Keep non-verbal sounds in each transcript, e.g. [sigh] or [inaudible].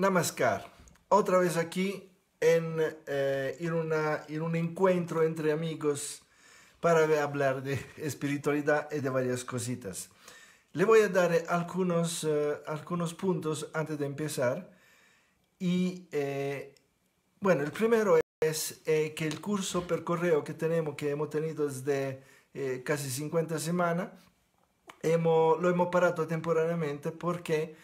Namaskar. Otra vez aquí en, en, eh, un encuentro entre amigos para hablar de [laughs] espiritualidad y de varias cositas. Le voy a dar eh, algunos, eh, algunos puntos antes de empezar. Y bueno, el primero es que el curso por correo que tenemos, que hemos tenido desde casi 50 semanas, hemos, lo hemos parado temporalmente porque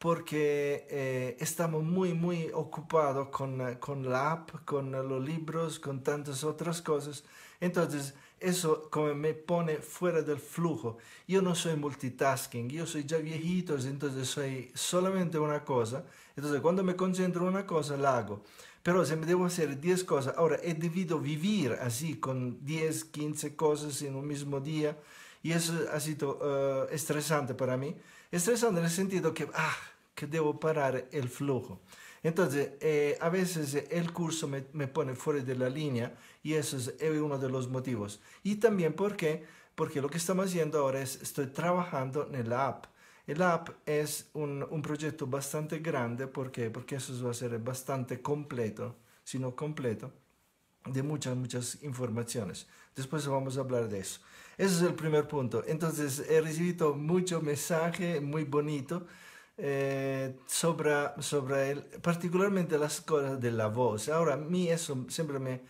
porque eh, estamos muy, muy ocupados con, eh, con, la app, con eh, los libros, con tantas otras cosas. Entonces, eso como me pone fuera del flujo. Yo no soy multitasking, yo soy ya viejito, entonces soy solamente una cosa. Entonces, cuando me concentro en una cosa, la hago. Pero si me debo hacer 10 cosas, ahora he debido vivir así, con 10, 15 cosas en un mismo día, y eso ha sido estresante para mí. Estresando en el sentido que, ah, que debo parar el flujo. Entonces, eh, a veces eh, el curso me, me, pone fuera de la línea y eso es eh, uno de los motivos. Y también porque, porque lo que estamos haciendo ahora es, estoy trabajando en la app. La app es un, un proyecto bastante grande, ¿por qué? Porque eso va a ser bastante completo, sino completo, de muchas, muchas informaciones. Después vamos a hablar de eso. Ese es el primer punto. Entonces, he recibido mucho mensaje muy bonito sobre, eh, sobre el, particularmente las cosas de la voz. Ahora, a mí eso siempre me,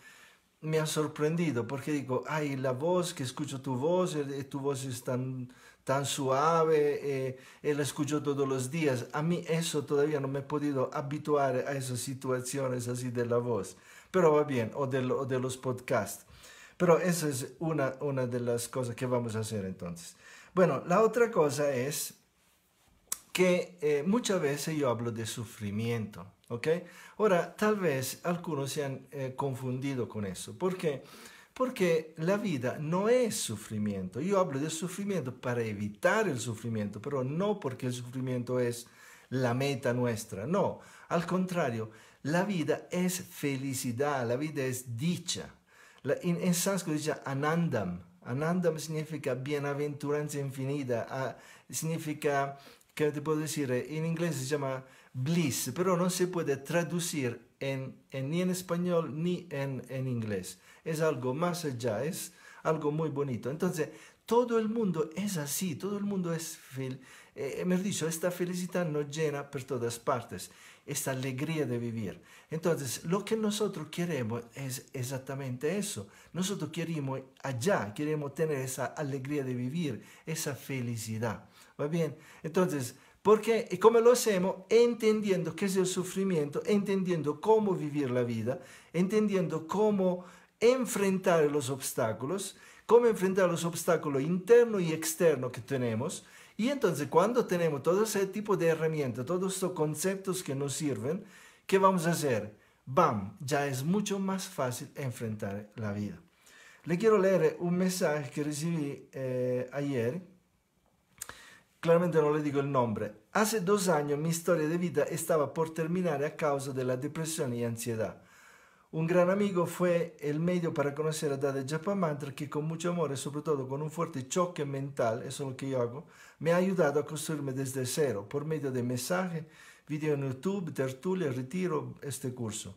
me ha sorprendido porque digo, ay, la voz, que escucho tu voz, eh, tu voz es tan, tan suave, eh, eh, la escucho todos los días. A mí eso todavía no me he podido habituar a esas situaciones así de la voz, pero va bien, o de, o de los podcasts. Pero esa es una, una de las cosas que vamos a hacer entonces. Bueno, la otra cosa es que eh, muchas veces yo hablo de sufrimiento, ¿ok? Ahora, tal vez algunos se han eh, confundido con eso. ¿Por qué? Porque la vida no es sufrimiento. Yo hablo de sufrimiento para evitar el sufrimiento, pero no porque el sufrimiento es la meta nuestra. No, al contrario, la vida es felicidad, la vida es dicha en sánscrito dice anandam. Anandam significa bienaventuranza infinita. Ah, significa, ¿qué te puedo decir? Eh, en inglés se llama bliss, pero no se puede traducir en, ni en español ni en, inglés. Es algo más allá, es algo muy bonito. Entonces, todo el mundo es así, todo el mundo es feliz. Eh, Me dicho, esta felicidad nos llena por todas partes esta alegría de vivir. Entonces, lo que nosotros queremos es exactamente eso. Nosotros queremos allá, queremos tener esa alegría de vivir, esa felicidad. ¿Va bien? Entonces, qué y cómo lo hacemos, entendiendo qué es el sufrimiento, entendiendo cómo vivir la vida, entendiendo cómo enfrentar los obstáculos, cómo enfrentar los obstáculos internos y externos que tenemos, y entonces cuando tenemos todo ese tipo de herramientas, todos estos conceptos que nos sirven, ¿qué vamos a hacer? ¡Bam! Ya es mucho más fácil enfrentar la vida. Le quiero leer un mensaje que recibí eh, ayer. Claramente no le digo el nombre. Hace dos años mi historia de vida estaba por terminar a causa de la depresión y ansiedad. Un gran amigo fue el medio para conocer a Dada Japa Mantra, que con mucho amor y sobre todo con un fuerte choque mental, eso es lo que yo hago, me ha ayudado a construirme desde cero por medio de mensajes, vídeos en YouTube, tertulias, retiro, este curso.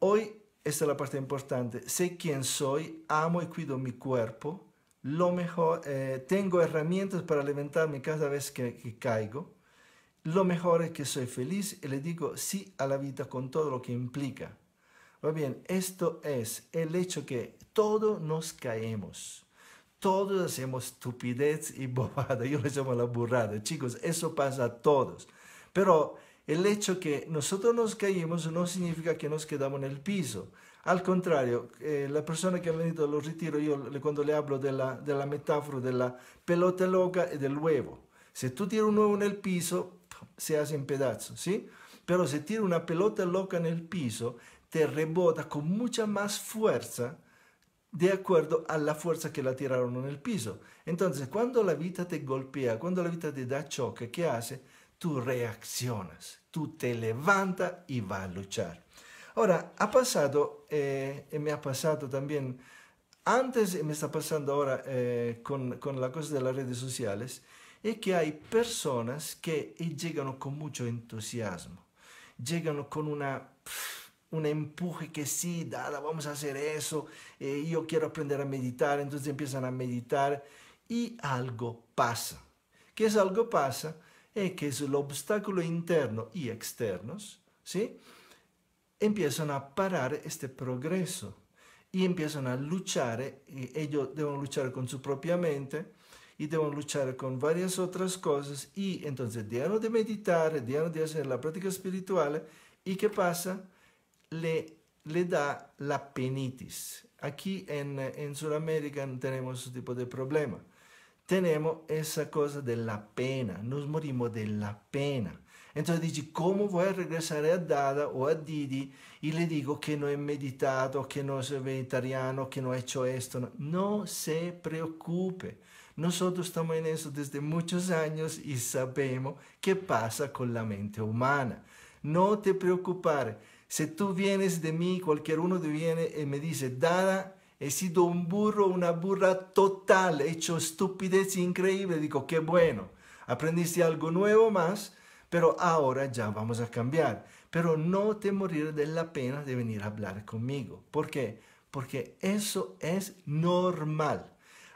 Hoy, esta es la parte importante, sé quién soy, amo y cuido mi cuerpo, lo mejor, eh, tengo herramientas para levantarme cada vez que caigo, lo mejor es que soy feliz y le digo sí a la vida con todo lo que implica bien, esto es el hecho que todos nos caemos. Todos hacemos estupidez y [laughs] bobada. Yo le llamo la burrada. Chicos, eso pasa a todos. Pero el hecho que nosotros nos caemos no significa que nos quedamos en el piso. Al contrario, eh, la persona que ha venido a los retiros, yo cuando le hablo de la, de la metáfora de la pelota loca y del huevo. Si tú tiras un huevo en el piso, se hace en pedazos, ¿sí? Pero si tiras una pelota loca en el piso, te rebota con mucha más fuerza de acuerdo a la fuerza que la tiraron en el piso. Entonces, cuando la vida te golpea, cuando la vida te da choque, ¿qué hace? Tú reaccionas, tú te levantas y vas a luchar. Ahora, ha pasado, y eh, me ha pasado también, antes y me está pasando ahora eh, con, con la cosa de las redes sociales, es que hay personas que llegan con mucho entusiasmo, llegan con una un empuje que sí, Dada, vamos a hacer eso, eh, yo quiero aprender a meditar, entonces empiezan a meditar y algo pasa. ¿Qué es algo pasa? Es eh, que es el obstáculo interno y externos, ¿sí? Empiezan a parar este progreso y empiezan a luchar, eh, ellos deben luchar con su propia mente y deben luchar con varias otras cosas y entonces dejan de meditar, dejan de hacer la práctica espiritual y ¿qué pasa? le, le da la penitis. Aquí en, en no tenemos ese tipo de problema. Tenemos esa cosa de la pena, nos morimos de la pena. Entonces dices, ¿cómo voy a regresar a Dada o a Didi y le digo que no he meditado, que no soy vegetariano, que no he hecho esto? No se preocupe. Nosotros estamos en eso desde muchos años y sabemos qué pasa con la mente humana. No te preocupes si tú vienes de mí, cualquier uno viene y me dice, Dada, he sido un burro, una burra total, he hecho estupidez increíble. Digo, qué bueno, aprendiste algo nuevo más, pero ahora ya vamos a cambiar. Pero no te morir de la pena de venir a hablar conmigo. ¿Por qué? Porque eso es normal.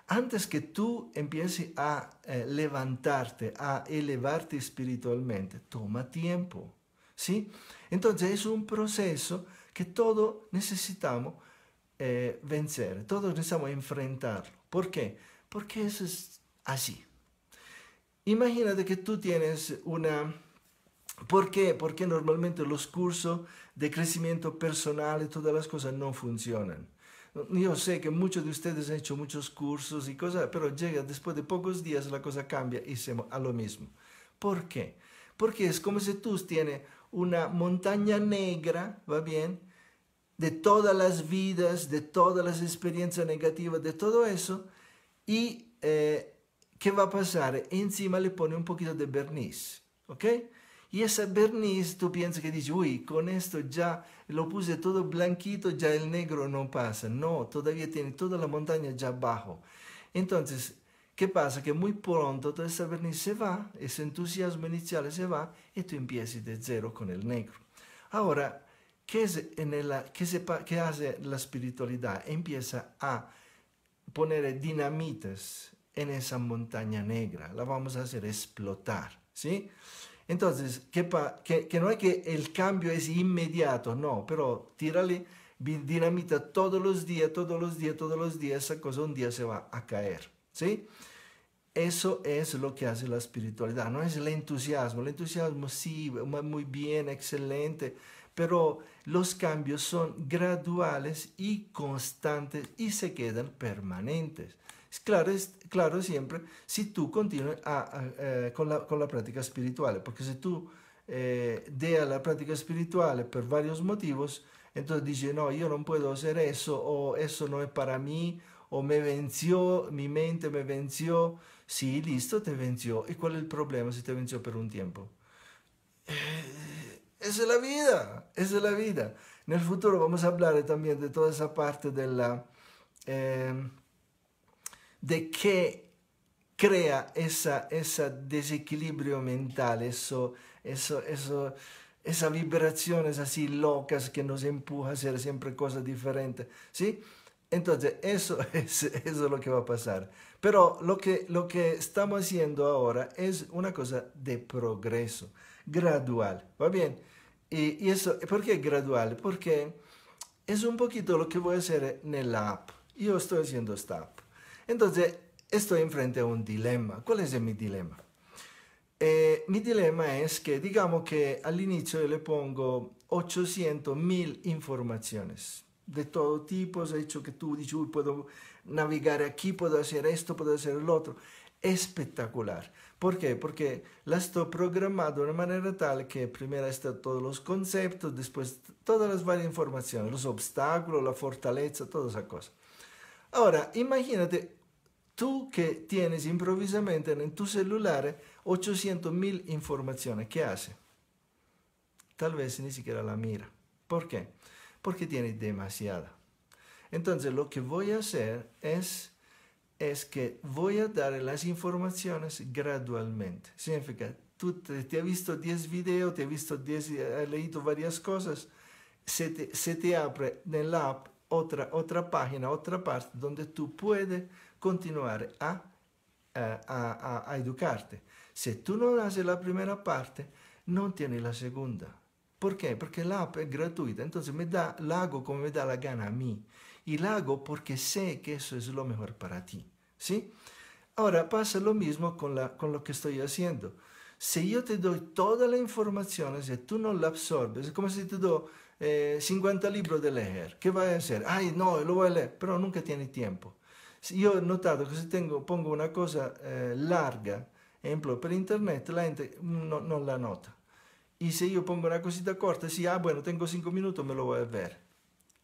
Antes que tú empieces a eh, levantarte, a elevarte espiritualmente, toma tiempo ¿sí? Entonces es un proceso que todos necesitamos eh, vencer, todos necesitamos enfrentarlo. ¿Por qué? Porque eso es así. Imagínate que tú tienes una... ¿Por qué? Porque normalmente los cursos de crecimiento personal y todas las cosas no funcionan. Yo sé que muchos de ustedes han hecho muchos cursos y cosas, pero llega después de pocos días la cosa cambia y se a lo mismo. ¿Por qué? Porque es como si tú tienes una montaña negra, ¿va bien? De todas las vidas, de todas las experiencias negativas, de todo eso. Y eh, ¿qué va a pasar? Encima le pone un poquito de bernice ¿ok? Y esa bernice tú piensas que dice uy, con esto ya lo puse todo blanquito, ya el negro no pasa. No, todavía tiene toda la montaña ya abajo. Entonces, ¿Qué pasa? Que muy pronto toda esa verniz se va, ese entusiasmo inicial se va y tú empiezas de cero con el negro. Ahora, ¿qué, es en la, qué, se, qué hace la espiritualidad? Empieza a poner dinamitas en esa montaña negra, la vamos a hacer explotar, ¿sí? Entonces, qué que, que no es que el cambio es inmediato, no, pero tírale dinamita todos los días, todos los días, todos los días, esa cosa un día se va a caer, ¿sí? Eso es lo que hace la espiritualidad, no es el entusiasmo. El entusiasmo sí, muy bien, excelente, pero los cambios son graduales y constantes y se quedan permanentes. Es claro, es claro siempre si tú continúas eh, con, la, con la práctica espiritual, porque si tú eh, a la práctica espiritual por varios motivos, entonces dice, no, yo no puedo hacer eso, o eso no es para mí, o me venció, mi mente me venció, Sì, listo, te venció. ¿Y cuál es el problema si te venció por un tiempo? Eh, esa es la vida, esa es la vida. En el futuro vamos a hablar también de toda esa parte de la... Eh, de qué crea ese esa desequilibrio mental, eso, eso, eso, esas vibraciones así locas que nos empuja a hacer siempre cosas diferentes, ¿sí? Entonces, [laughs] eso es, lo que va a pasar. Pero lo que, lo que estamos haciendo ahora es una cosa de progreso, gradual. ¿Va bien? Y, eso, ¿por qué gradual? Porque es un poquito lo que voy a hacer en la app. Yo estoy haciendo esta app. Entonces, estoy enfrente a un dilema. ¿Cuál es mi dilema? Eh, mi dilema es que, digamos que al inicio le pongo 800 mil informaciones de todo tipo, ha hecho que tú dices, puedo navegar aquí, puedo hacer esto, puedo hacer el otro. Espectacular. ¿Por qué? Porque la estoy programando de una manera tal que primero están todos los conceptos, después todas las varias informaciones, los obstáculos, la fortaleza, toda esa cosa. Ahora, imagínate tú que tienes improvisamente en tu celular 800.000 informaciones. ¿Qué hace? Tal vez ni siquiera la mira. ¿Por qué? porque tiene demasiada. Entonces lo que voy a hacer es, es que voy a dar las informaciones gradualmente. Significa, tú te, has visto 10 videos, te has, visto 10, eh, has leído varias cosas, se te, abre en la app otra, otra página, otra parte donde tú puedes continuar a, eh, a, a, a educarte. Si tú no haces la primera parte, no tienes la segunda. ¿Por qué? Porque la app es gratuita, entonces me da, lago como me da la gana a mí. Y lago porque sé que eso es lo mejor para ti, ¿sí? Ahora pasa lo mismo con, lo que estoy haciendo. Si yo te doy toda la información, si tú no la absorbes, es como si te doy 50 eh, libros de leer. ¿Qué va a hacer? Ay, no, lo voy a leer, pero nunca tiene tiempo. Yo he notado que si tengo, pongo una cosa eh, larga, ejemplo, por internet, la gente no la nota. Y si yo pongo una cosita corta, si, ah, bueno, tengo cinco minutos, me lo voy a ver.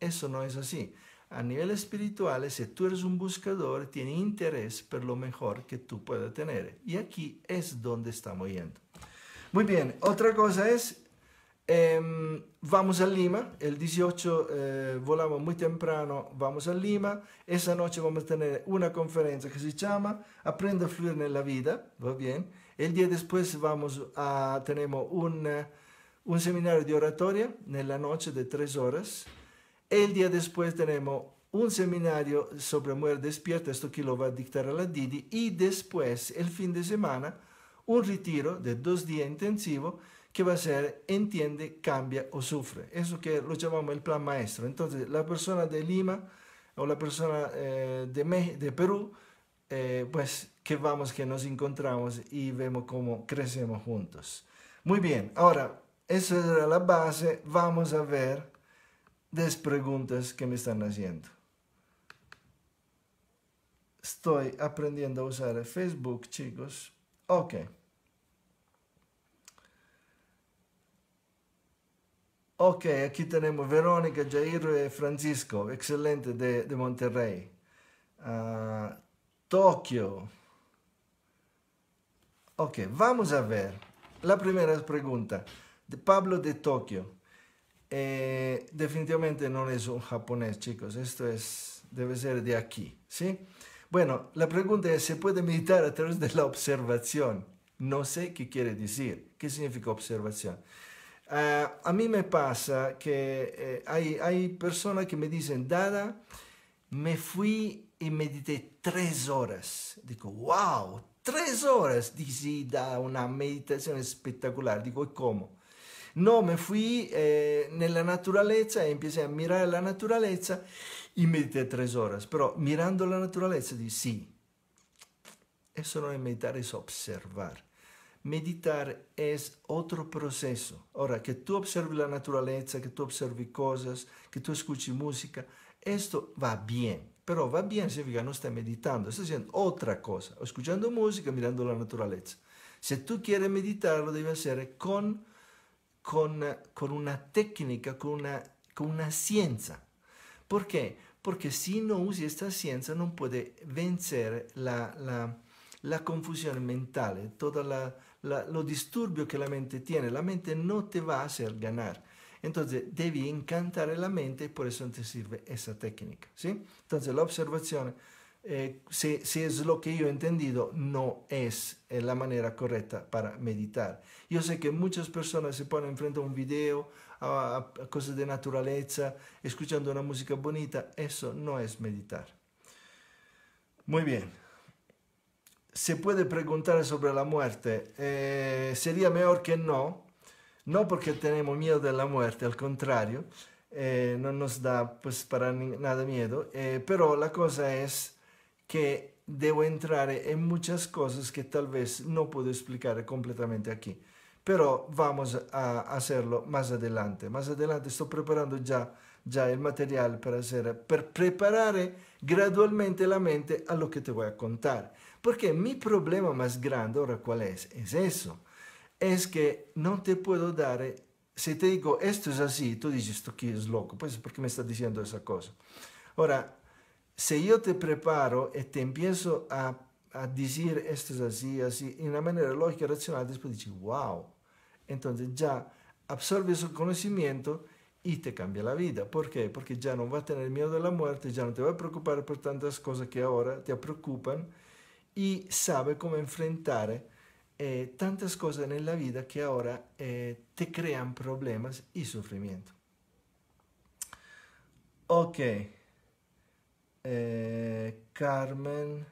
Eso no es así. A nivel espiritual, si tú eres un buscador, tiene interés por lo mejor que tú puedas tener. Y aquí es donde estamos yendo. Muy bien, otra cosa es, em, vamos a Lima, el 18 eh, volamos muy temprano, vamos a Lima, esa noche vamos a tener una conferencia que se llama Aprende a fluir en la vida, ¿va bien? El día después vamos a, tenemos un seminario de oratoria en la noche de tres horas. El día después tenemos un seminario sobre muerte Despierta, esto que lo va a dictar a la Didi, y después, el fin de semana, un retiro de dos días intensivo que va a ser Entiende, Cambia o Sufre. Eso que lo llamamos el plan maestro. Entonces, la persona de Lima o la persona eh, de, de, Perú, eh, pues que vamos, que nos encontramos y vemos cómo crecemos juntos. Muy bien, ahora, esa era la base. Vamos a ver las preguntas que me están haciendo. Estoy aprendiendo a usar Facebook, chicos. Ok. Ok, aquí tenemos Verónica, Jair y eh, Francisco, excelente de, Monterrey. Ah, Tokio, Ok, vamos a ver. La primera pregunta de Pablo de Tokio. Eh, definitivamente no es un japonés, chicos. Esto es, debe ser de aquí, ¿sí? Bueno, la pregunta es, ¿se puede meditar a través de la observación? No sé qué quiere decir. ¿Qué significa observación? Ah, a mí me pasa que eh, hay, hay personas que me dicen, Dada, me fui y medité tres horas. Digo, wow, Tre ore si da una meditazione spettacolare. Dico, e come? No, me fui eh, nella naturalezza e empecé a mirar la naturalezza y medite tre ore. Però mirando la naturaleza, dije, sí, eso no es meditar, es observar. Meditar es altro processo. Ora, che tu observes la naturalezza, che tu observes cose, che tu escuches música, questo va bene però va bien significa non está meditando, está haciendo otra cosa, escuchando música, mirando la naturaleza. Se tu quieres meditar, lo devi hacer con, con, con una técnica, con una, con una ciencia. ¿Por Perché se non usi questa scienza non puoi vincere la, la, la, confusione mentale, tutto lo disturbio che la mente tiene. La mente non ti va a hacer ganar. Entonces, debes encantar la mente, por eso te sirve esa técnica, ¿sí? Entonces, la observación, eh, si, es lo que yo he entendido, no es eh, la manera correcta para meditar. Yo sé que muchas personas se ponen frente a un video, a, cosas de naturaleza, escuchando una música bonita, eso no es meditar. Muy bien se puede preguntar sobre la muerte. Eh, sería mejor que no, no porque tenemos miedo de la muerte, al contrario, eh, no nos da pues para nada miedo, eh, pero la cosa es que debo entrar en muchas cosas que tal vez no puedo explicar completamente aquí, pero vamos a hacerlo más adelante. Más adelante estoy preparando ya, ya el material para, hacer, para preparar eh, gradualmente la mente a lo que te voy a contar, porque mi problema más grande ahora cuál es, es eso es que no te puedo dar, eh, si te digo esto es así, tú dices, esto que es loco, pues ¿por qué me está diciendo esa cosa? Ahora, si yo te preparo y te empiezo a, decir esto es así, así, en una manera lógica, racional, después dices, wow, entonces ya absorbes su conocimiento y te cambia la vida. ¿Por qué? Porque ya no va a tener miedo de la muerte, ya no te va a preocupar por tantas cosas que ahora te preocupan y sabe cómo enfrentar eh, tantas cosas en la vida que ahora eh, te crean problemas y sufrimiento. Ok. Eh, Carmen,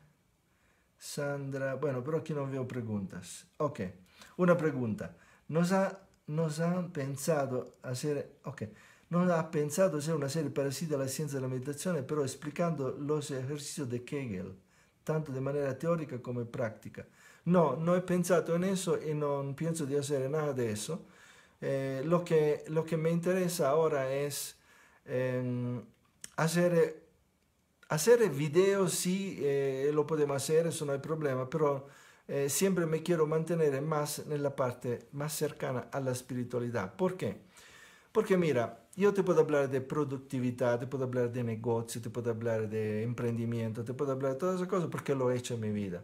Sandra, bueno, pero aquí no veo preguntas. Ok, una pregunta. ¿Nos, ha, nos han pensado hacer, ok, nos ha pensado hacer una serie parecida a la ciencia de la meditación, pero explicando los ejercicios de Kegel, tanto de manera teórica como práctica? No, non ho pensato in eso e non penso di fare nada adesso. Eh, lo, che, lo que me interesa ora è eh, fare hacer video sì, eh, lo possiamo fare, se non hay problema, però eh, siempre me quiero mantenere más nella parte più cercana alla spiritualità. Perché? Perché mira, io ti posso parlare di produttività, te posso parlare di negocio, te posso parlare di emprendimiento, te posso parlare di tutte queste cose perché lo he hecho en mi vida.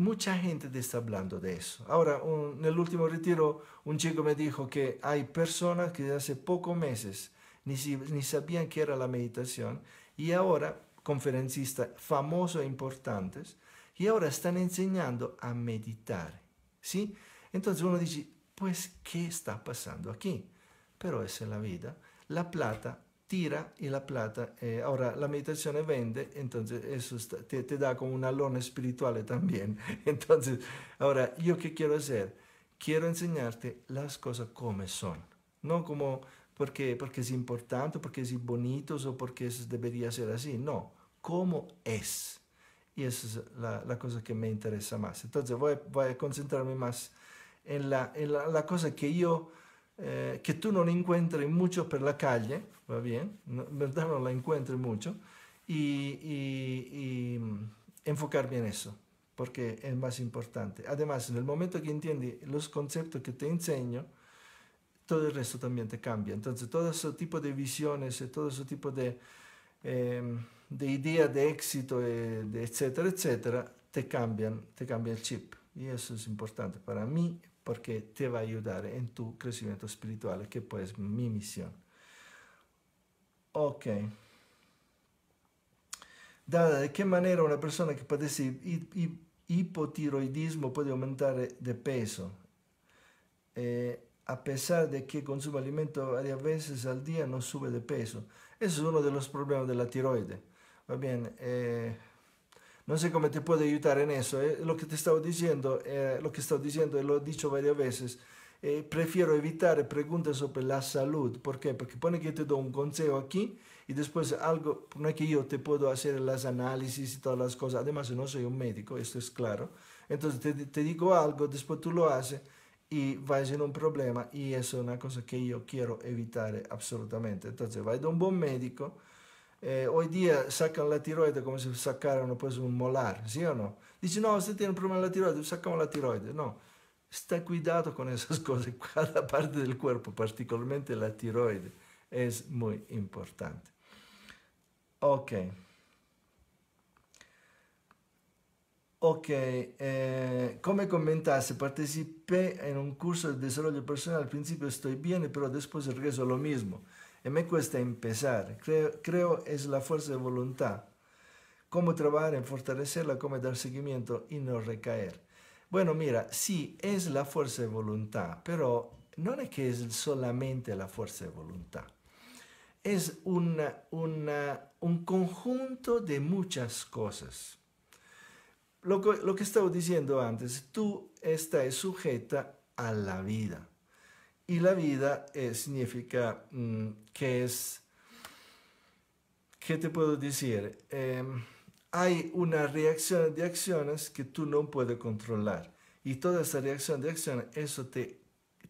mucha gente te está hablando de eso. Ahora, en el último retiro, un chico me dijo que hay personas que hace pocos meses ni, ni sabían qué era la meditación y ahora, conferencistas famosos e importantes, y ahora están enseñando a meditar. ¿sí? Entonces uno dice, pues, ¿qué está pasando aquí? Pero esa es la vida. La plata tira y la plata. Eh, ahora, la meditación vende, entonces eso te, da como un lona espiritual también. [laughs] Entonces, ahora, ¿yo qué quiero hacer? Quiero enseñarte las cosas como son, no como porque, porque es importante, porque es bonito o porque eso debería ser así, no, como es. Y esa es la, cosa que me interesa más. Entonces, voy, a concentrarme más en la, en la cosa que yo eh, que tú no encuentres encuentres mucho por la calle, va bien No, verdad no la encuentres mucho y mm, enfocar bien en eso, porque es más importante. Además, en el momento que entiendes los conceptos que te enseño, todo el resto también te cambia. Entonces, todo ese tipo de visiones, eh, todo ese tipo de, em, de ideas de éxito, eh, de etcétera, etcétera, te cambian, te cambia el chip. Y eso es importante para mí, porque te va a ayudar en tu crecimiento espiritual, que pues mi misión. Ok. Dada, ¿de qué manera una persona que padece hipotiroidismo puede aumentar de peso? Eh, a pesar de que consuma alimento varias veces al día, no sube de peso. Eso es uno de los problemas de la tiroide. Va bien. Eh, No sé cómo te puedo ayudar en eso. ¿eh? Lo que te estaba diciendo, eh, lo que estaba diciendo, lo he dicho varias veces. Eh, prefiero evitar preguntas sobre la salud. ¿Por qué? Porque pone que te doy un consejo aquí y después algo, no es que yo te puedo hacer las análisis y todas las cosas. Además, no soy un médico, esto es claro. Entonces te, digo algo, después tú lo haces y vas en un problema y eso es una cosa que yo quiero evitar absolutamente. Entonces, vaya a un buen médico eh, oggi dia saccano la tiroide come se saccarono poi un molare, sì o no? Dici no, se tieni un problema alla tiroide, sacchiamo la tiroide, no. Sta guidato con queste [laughs] cose qua, la parte del corpo, particolarmente la tiroide, è molto importante. Ok. Ok, eh, come commentasse, partecipe in un corso di sviluppo personale, al principio sto bene, però dopo è reso lo mismo. me cuesta empezar. Creo, es la fuerza de voluntad. Cómo trabajar en fortalecerla, cómo dar seguimiento y no recaer. Bueno, mira, sí, es la fuerza de voluntad, pero no es que es solamente la fuerza de voluntad. Es un conjunto de muchas cosas. Lo lo que estaba diciendo antes, tú estás sujeta a la vida. Y la vida eh, significa mm, que es, ¿qué te puedo decir? Em, hay una reacción de acciones que tú no puedes controlar. Y toda esa reacción de acciones, eso te,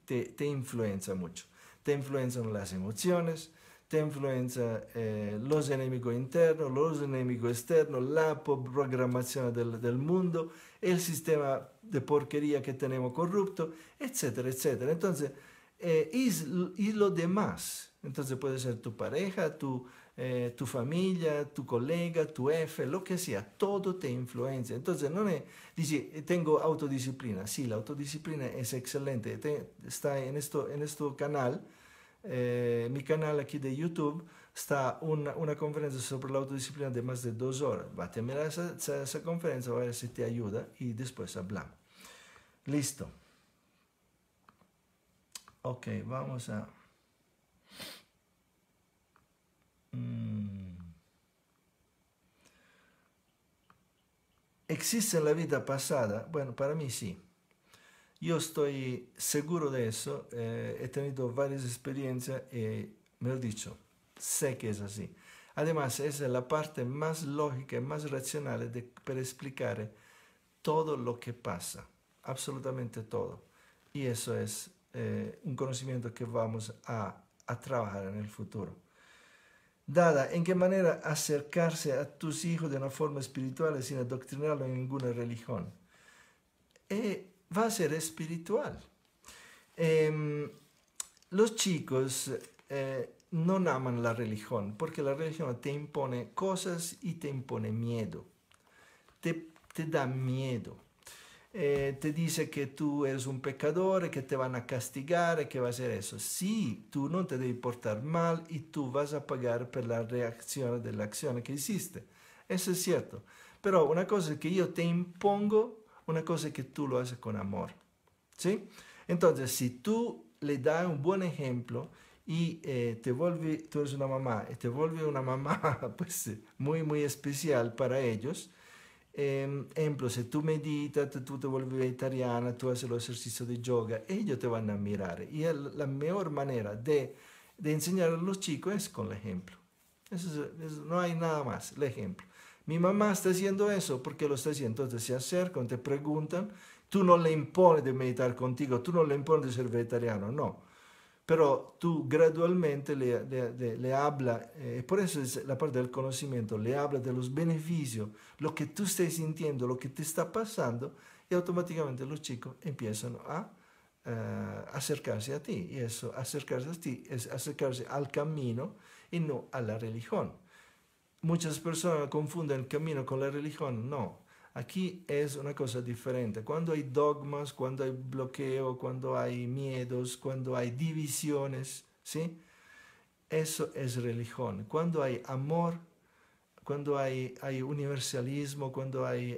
te, te influencia mucho. Te influencian las emociones, te influencian eh, los enemigos internos, los enemigos externos, la programación del, del mundo, el sistema de porquería que tenemos corrupto, etcétera, etcétera. Entonces, eh, y, lo demás. Entonces puede ser tu pareja, eh, tu, familia, tu colega, tu jefe, lo que sea, todo te influencia. Entonces no es, dice, eh, tengo autodisciplina. Sí, la autodisciplina es excelente. está en esto, en este canal, mi canal aquí de YouTube, está una, conferencia sobre la autodisciplina de más de dos horas. Va a terminar esa, esa, esa conferencia, a ver si te ayuda y después hablamos. Listo. Ok, vamos a... Mm. ¿Existe en la vida pasada? Bueno, para mí sí. Yo estoy seguro de eso. Eh, he tenido varias experiencias y eh, me lo he dicho. Sé que es así. Además, esa es la parte más lógica y más racional de, para explicar todo lo que pasa. Absolutamente todo. Y eso es eh, un conocimiento que vamos a, trabajar en el futuro. Dada, ¿en qué manera acercarse a tus hijos de una forma espiritual sin adoctrinarlo en ninguna religión? Eh, va a ser espiritual. Em, los chicos eh, no aman la religión porque la religión te impone cosas y te impone miedo. Te, te da miedo. Eh, te dice que tú eres un pecador, que te van a castigar, que va a ser eso. Sí, tú no te debes portar mal y tú vas a pagar por la reacción de la acción que hiciste. Eso es cierto. Pero una cosa es que yo te impongo, una cosa es que tú lo haces con amor. Entonces, si tú le das un buen ejemplo y eh, te vuelves tú eres una mamá, y te vuelve una mamá [laughs] pues, muy, muy especial para ellos, Em, ejemplo, si tú meditas, tú te vuelves vegetariana, tú haces los ejercicios de yoga, ellos te van a mirar. Y la mejor manera de, enseñar a los chicos es con el ejemplo. no hay nada más, el ejemplo. Mi mamá está haciendo eso porque lo está haciendo. Entonces se acercan, te preguntan, tú no le impones de meditar contigo, tú no le impones de ser vegetariano, no pero tú gradualmente le, le, habla, eh, por eso es la parte del conocimiento, le habla de los beneficios, lo que tú estás sintiendo, lo que te está pasando, y automáticamente los chicos empiezan a eh, acercarse a ti, y eso, acercarse a ti es acercarse al camino y no a la religión. Muchas personas confunden el camino con la religión, no. Aquí es una cosa diferente. Cuando hay dogmas, cuando hay bloqueo, cuando hay miedos, cuando hay divisiones, ¿sí? Eso es religión. Cuando hay amor, cuando hay, universalismo, cuando hay,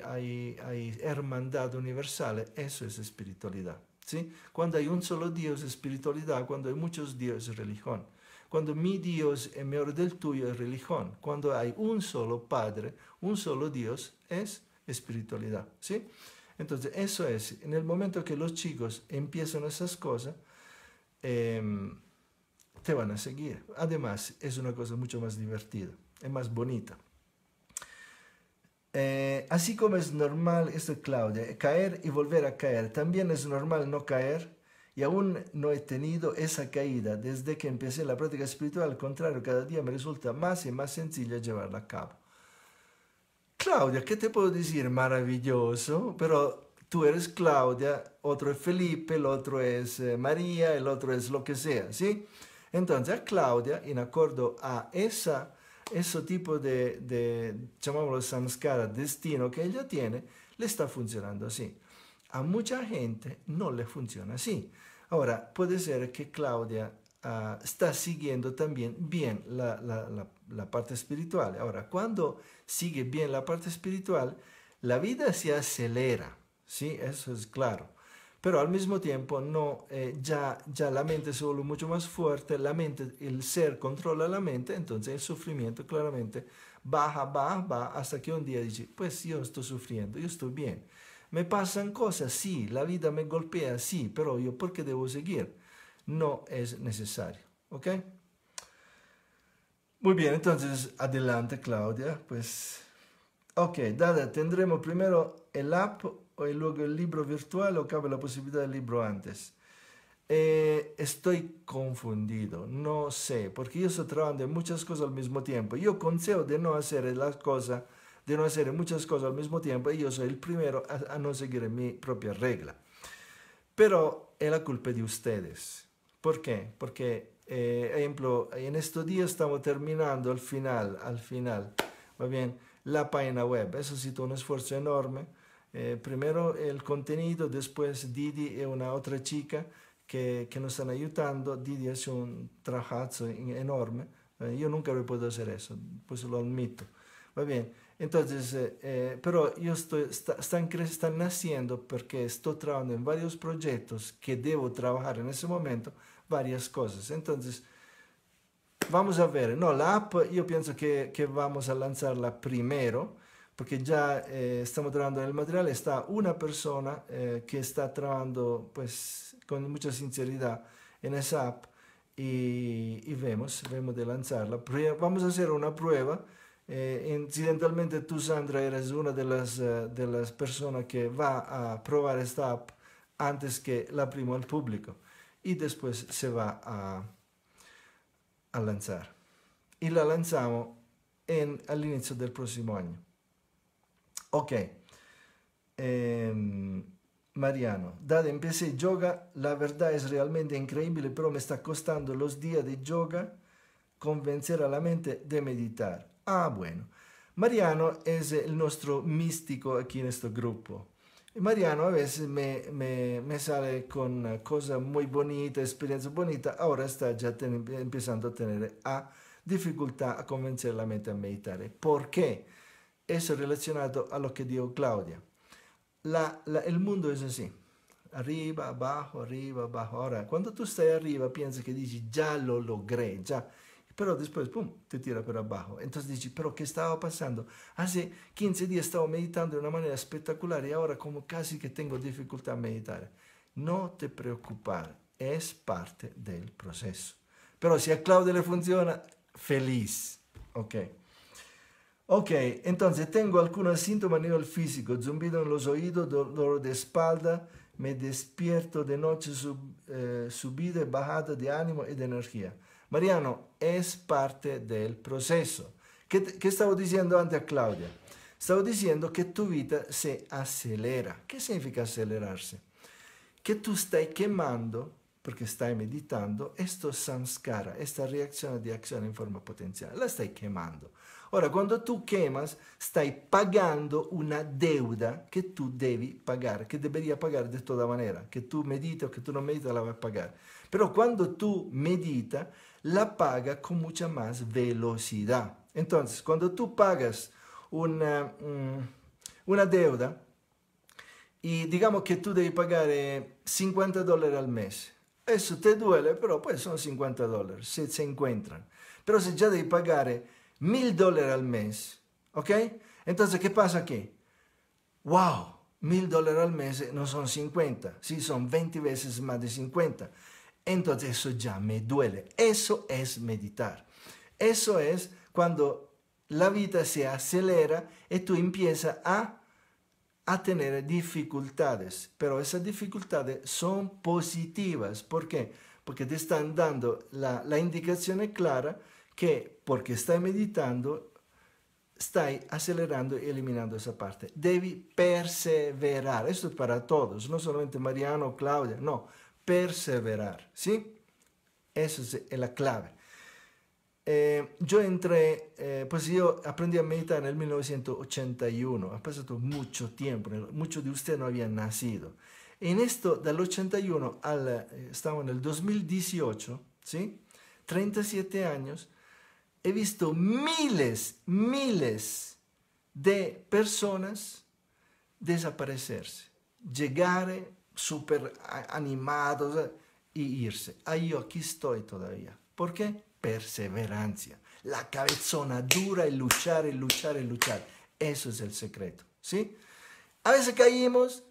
hermandad universal, eso es espiritualidad. ¿sí? Cuando hay un solo Dios, espiritualidad. Cuando hay muchos dioses, religión. Cuando mi Dios es mejor del tuyo, es religión. Cuando hay un solo Padre, un solo Dios, es espiritualidad, ¿sí? Entonces, eso es, en el momento que los chicos empiezan esas cosas, em, te van a seguir. Además, es una cosa mucho más divertida, es más bonita. Eh, así como es normal, esto Claudia, caer y volver a caer, también es normal no caer y aún no he tenido esa caída desde que empecé la práctica espiritual, al contrario, cada día me resulta más y más sencilla llevarla a cabo. Claudia, ¿qué te puedo decir? Maravilloso, pero tú eres Claudia, otro es Felipe, el otro es eh, María, el otro es lo que sea, ¿sí? Entonces, a Claudia, en acuerdo a esa, ese tipo de, de, llamámoslo samskara, destino que ella tiene, le está funcionando así. A mucha gente no le funciona así. Ahora, puede ser que Claudia ah, está siguiendo también bien la la parte espiritual. Ahora, cuando sigue bien la parte espiritual, la vida se acelera, ¿sí? Eso es claro. Pero al mismo tiempo, no, eh, ya, ya la mente se vuelve mucho más fuerte, la mente, el ser controla la mente, entonces el sufrimiento claramente baja, baja, baja, hasta que un día dice, pues yo estoy sufriendo, yo estoy bien. Me pasan cosas, sí, la vida me golpea, sí, pero yo, ¿por qué debo seguir? No es necesario, ¿ok? Muy bien, entonces adelante Claudia, pues... Ok, Dada, tendremos primero el app o luego el libro virtual o cabe la posibilidad del libro antes. Eh, estoy confundido, no sé, porque yo estoy trabajando en muchas cosas al mismo tiempo. Yo consejo de no hacer las cosas, de no hacer muchas cosas al mismo tiempo y yo soy el primero a, a no seguir mi propia regla. Pero es la culpa de ustedes. ¿Por qué? Porque eh, ejemplo, en estos días estamos terminando al final, al final, va bien, la página web. Eso sí, un esfuerzo enorme. Eh, primero el contenido, después Didi y una otra chica que, que nos están ayudando. Didi hace un trabajo enorme. Eh, yo nunca podido hacer eso, pues lo admito. Va bien, entonces, pero yo estoy, están, están naciendo porque estoy trabajando en varios proyectos que debo trabajar en ese momento varias cosas. Entonces, vamos a ver. No, la app yo pienso que, vamos a lanzarla primero porque ya eh, estamos trabajando en el material. Está una persona eh, que está trabajando pues con mucha sinceridad en esa app y, y vemos, vemos de lanzarla. Vamos a hacer una prueba. Eh, incidentalmente tú, Sandra, eres una de las, de las personas que va a probar esta app antes que la primo al público. y después se va a, a lanzar. Y la lanzamos en, al inicio del próximo año. Ok. Eh, Mariano, Dada empecé yoga, la verdad es realmente increíble, pero me está costando los días de yoga convencer a la mente de meditar. Ah, bueno. Mariano es el nuestro místico aquí en este grupo. Mariano avesse me, me, me, sale con cosa molto bonita, esperienza bonita, ora sta già ten, empezando a tenere a dificultad a convencer la mente a meditare. Perché? qué? Eso relacionado a lo que dijo Claudia. La, la, el mundo es así, Arriva, abajo, arriba, abajo. Ahora, cuando tú estás arriba, piensa que dici già lo logré, già Pero después, ¡pum!, te tira por abajo. Entonces dices, ¿pero qué estaba pasando? Hace 15 días estaba meditando de una manera espectacular y ahora como casi que tengo dificultad a meditar. No te preocupar, es parte del proceso. Pero si a Claudia le funciona, feliz. Ok. Ok, entonces tengo algunos síntomas a nivel físico, zumbido en los oídos, dolor de espalda, me despierto de noche, sub, eh, subida y bajada de ánimo y de energía. Mariano, es parte del proceso. ¿Qué, estaba diciendo antes a Claudia? Estaba diciendo que tu vida se acelera. ¿Qué significa acelerarse? Que tú estás quemando, porque estás meditando, estos samskara, esta reacción de acción en forma potencial. La estás quemando. Ahora, cuando tú quemas, estás pagando una deuda que tú debes pagar, que debería pagar de toda manera. Que tú medita o que tú no medita la vas a pagar. Pero cuando tú medita, la paga con mucha más velocidad. Entonces, cuando tú pagas una, mm, una deuda y digamos que tú debes pagar 50 eh, dólares al mes, eso te duele, pero pues son 50 dólares, si se encuentran. Pero si ya debes pagar 1000 eh, dólares al mes, ¿ok? Entonces, ¿qué pasa que ¡Wow! 1000 dólares al mes eh, no son 50, sí, son 20 veces más de 50 entonces eso ya me duele. Eso es meditar. Eso es cuando la vida se acelera y tú empiezas a, tener dificultades. Pero esas dificultades son positivas. ¿Por qué? Porque te están dando la, indicación clara que porque estás meditando estás acelerando y eliminando esa parte. Debes perseverar. Esto es para todos, no solamente Mariano o Claudia, no perseverar, ¿sí? Esa es eh, la clave. Eh, yo entré, eh, pues yo aprendí a meditar en el 1981, ha pasado mucho tiempo, muchos de ustedes no habían nacido. En esto, del 81 al, estamos en el 2018, ¿sí? 37 años, he visto miles, miles de personas desaparecerse, llegar súper animados y irse. Ahí yo aquí estoy todavía. ¿Por qué? Perseverancia. La cabezona dura y luchar y luchar y luchar. Eso es el secreto. ¿Sí? A veces caímos,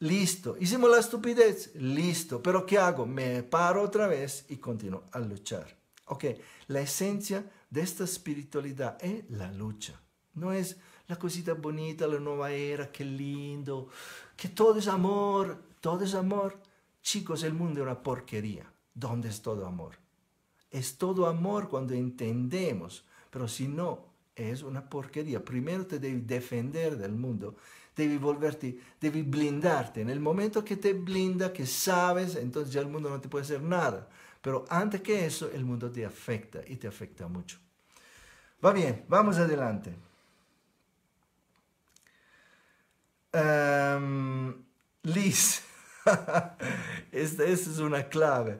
listo. Hicimos la estupidez, listo. Pero ¿qué hago? Me paro otra vez y continúo a luchar. Ok, la esencia de esta espiritualidad es la lucha. No es la cosita bonita, la nueva era, qué lindo, que todo es amor todo es amor, chicos, el mundo es una porquería. ¿Dónde es todo amor? Es todo amor cuando entendemos, pero si no, es una porquería. Primero te debes defender del mundo. Debes volverte, debes blindarte. En el momento que te blinda, que sabes, entonces ya el mundo no te puede hacer nada. Pero antes que eso, el mundo te afecta y te afecta mucho. Va bien, vamos adelante. Em, Liz. [laughs] esta, es una clave.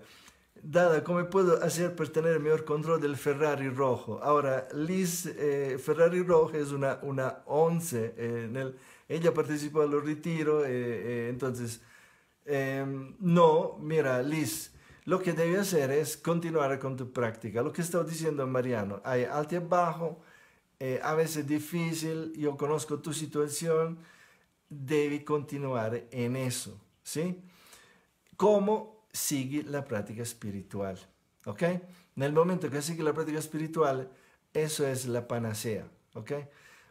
Dada, ¿cómo puedo hacer para tener mejor control del Ferrari rojo? Ahora, Liz, eh, Ferrari rojo es una, una 11. en ella participó en los retiros, eh, eh, entonces, em, no, mira, Liz, lo que debes hacer es continuar con tu práctica. Lo que estaba diciendo Mariano, hay alto y bajo, a veces difícil, yo conozco tu situación, debes continuar en eso. ¿sí? ¿Cómo sigue la práctica espiritual? ¿Ok? En el momento que sigue la práctica espiritual, eso es la panacea, ¿ok?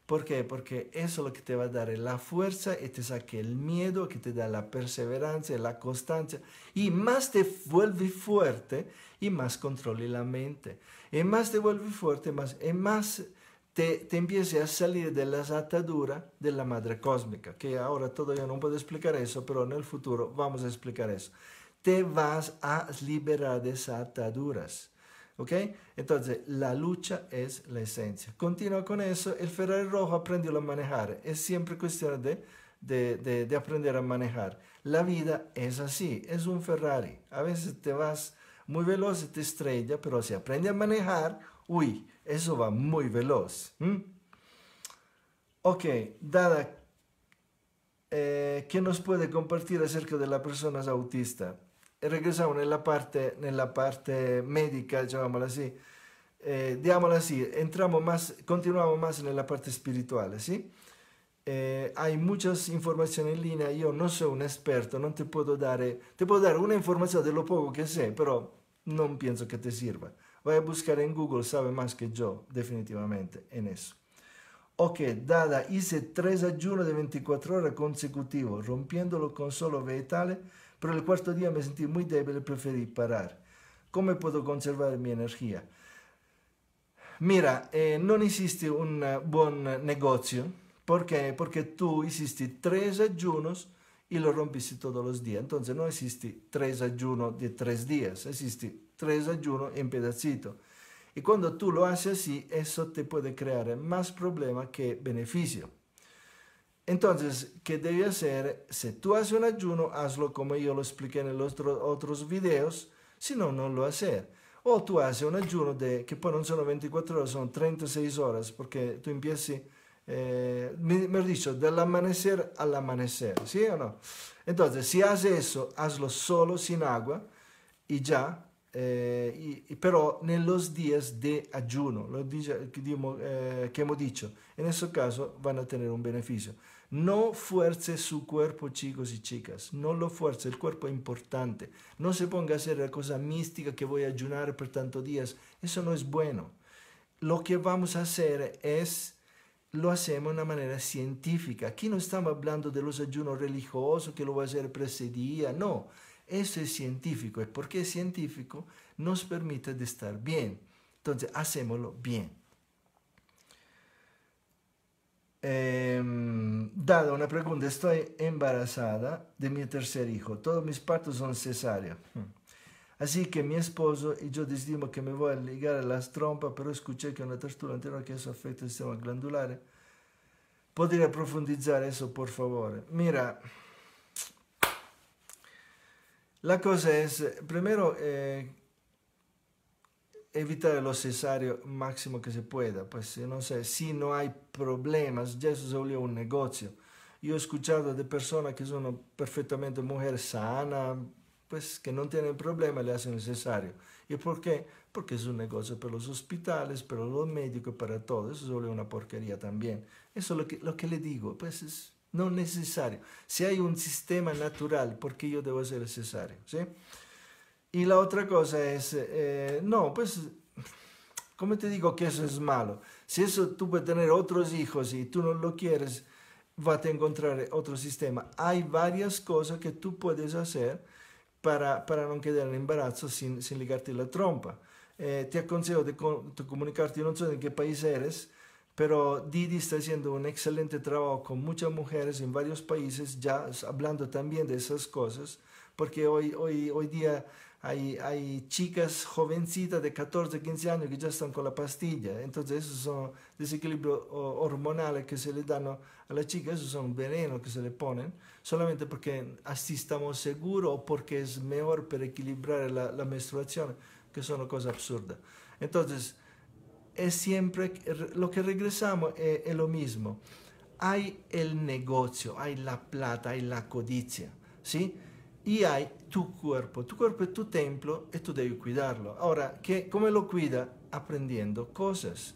¿Por qué? Porque eso lo que te va a dar la fuerza y te saque el miedo, que te da la perseverancia, la constancia. Y más te vuelve fuerte y más controle la mente. Y más te vuelve fuerte, más, y más te, te empiece a salir de las ataduras de la madre cósmica, que ahora todavía no puedo explicar eso, pero en el futuro vamos a explicar eso. Te vas a liberar de esas ataduras. ¿Ok? Entonces, la lucha es la esencia. Continúa con eso. El Ferrari rojo aprendió a manejar. Es siempre cuestión de, aprender a manejar. La vida es así. Es un Ferrari. A veces te vas muy veloz te estrella, pero si aprende a manejar, uy, eso va muy veloz. Ok, Dada, eh, ¿qué nos puede compartir acerca de las personas autistas? Eh, regresamos nella parte, parte médica, llamémosla así. Eh, así, entramos más, continuamos más en la parte espiritual, ¿sí? Eh, hay muchas informaciones en línea, yo no soy un experto, no te puedo dar, eh, te puedo dar una información de lo poco que sé, pero no pienso que te sirva. Voy a buscar en Google, sabe más que yo, definitivamente, en eso. Ok, Dada hice tres ayunos de 24 horas consecutivos, rompiéndolo con solo vegetales, pero el cuarto día me sentí muy débil y preferí parar. ¿Cómo puedo conservar mi energía? Mira, eh, no hiciste un buen negocio. ¿Por qué? Porque tú hiciste tres ayunos y lo rompiste todos los días. Entonces no existe tres ayunos de tres días, existe tres ayunos en pedacito. Y cuando tú lo haces así, eso te puede crear más problema que beneficio. Entonces, ¿qué debes hacer? Si tú haces un ayuno, hazlo como yo lo expliqué en los otros videos, si no, no lo hacer. O tú haces un ayuno de, que no son son 24 horas, son 36 horas, porque tú empiezas, eh, me dicho, del amanecer al amanecer, ¿sí o no? Entonces, si haces eso, hazlo solo, sin agua, y ya eh, y, pero en los días de ayuno, lo que, eh, que hemos dicho, en ese caso van a tener un beneficio. No fuerce su cuerpo, chicos y chicas, no lo fuerce, el cuerpo es importante. No se ponga a hacer la cosa mística que voy a ayunar por tantos días, eso no es bueno. Lo que vamos a hacer es lo hacemos de una manera científica. Aquí no estamos hablando de los ayunos religiosos que lo voy a hacer por ese día, no. Eso es científico. ¿Y por qué es científico? Nos permite de estar bien. Entonces, hacémoslo bien. Eh, dada una pregunta, estoy embarazada de mi tercer hijo. Todos mis partos son cesáreas. Hmm. Así que mi esposo y yo decidimos que me voy a ligar a las trompas, pero escuché que una tertura anterior que eso afecta el sistema glandular. ¿Podría profundizar eso, por favor? Mira, La cosa es, eh, primero, eh, evitar lo necesario máximo que se pueda. Pues no sé, si no hay problemas, ya eso se un negocio. Yo he escuchado de personas que son perfectamente mujeres sanas, pues que no tienen problema, le hacen el ¿Y por qué? Porque es un negocio para los hospitales, para los médicos, para todos, Eso es una porquería también. Eso es lo que, lo que le digo, pues es no necesario. Si hay un sistema natural, ¿por qué yo debo ser necesario? ¿Sí? Y la otra cosa es, eh, eh, no, pues, ¿cómo te digo que eso es malo? Si eso tú puedes tener otros hijos y tú no lo quieres, vas a encontrar otro sistema. Hay varias cosas que tú puedes hacer para, para no quedar en embarazo sin, ligarte la trompa. Eh, te aconsejo de, comunicarte, no sé en qué país eres, pero Didi está haciendo un excelente trabajo con muchas mujeres en varios países, ya hablando también de esas cosas, porque hoy, hoy, hoy día hay, hay chicas jovencitas de 14, 15 años que ya están con la pastilla, entonces esos son desequilibrios hormonales que se le dan a las chicas, esos son venenos que se le ponen, solamente porque así estamos seguros o porque es mejor para equilibrar la, la menstruación, que son cosas absurdas. Entonces, es siempre lo que regresamos eh, es, lo mismo. Hay el negocio, hay la plata, hay la codicia, ¿sí? Y hay tu cuerpo. Tu cuerpo es tu templo y tú debes cuidarlo. Ahora, que ¿cómo lo cuida? Aprendiendo cosas,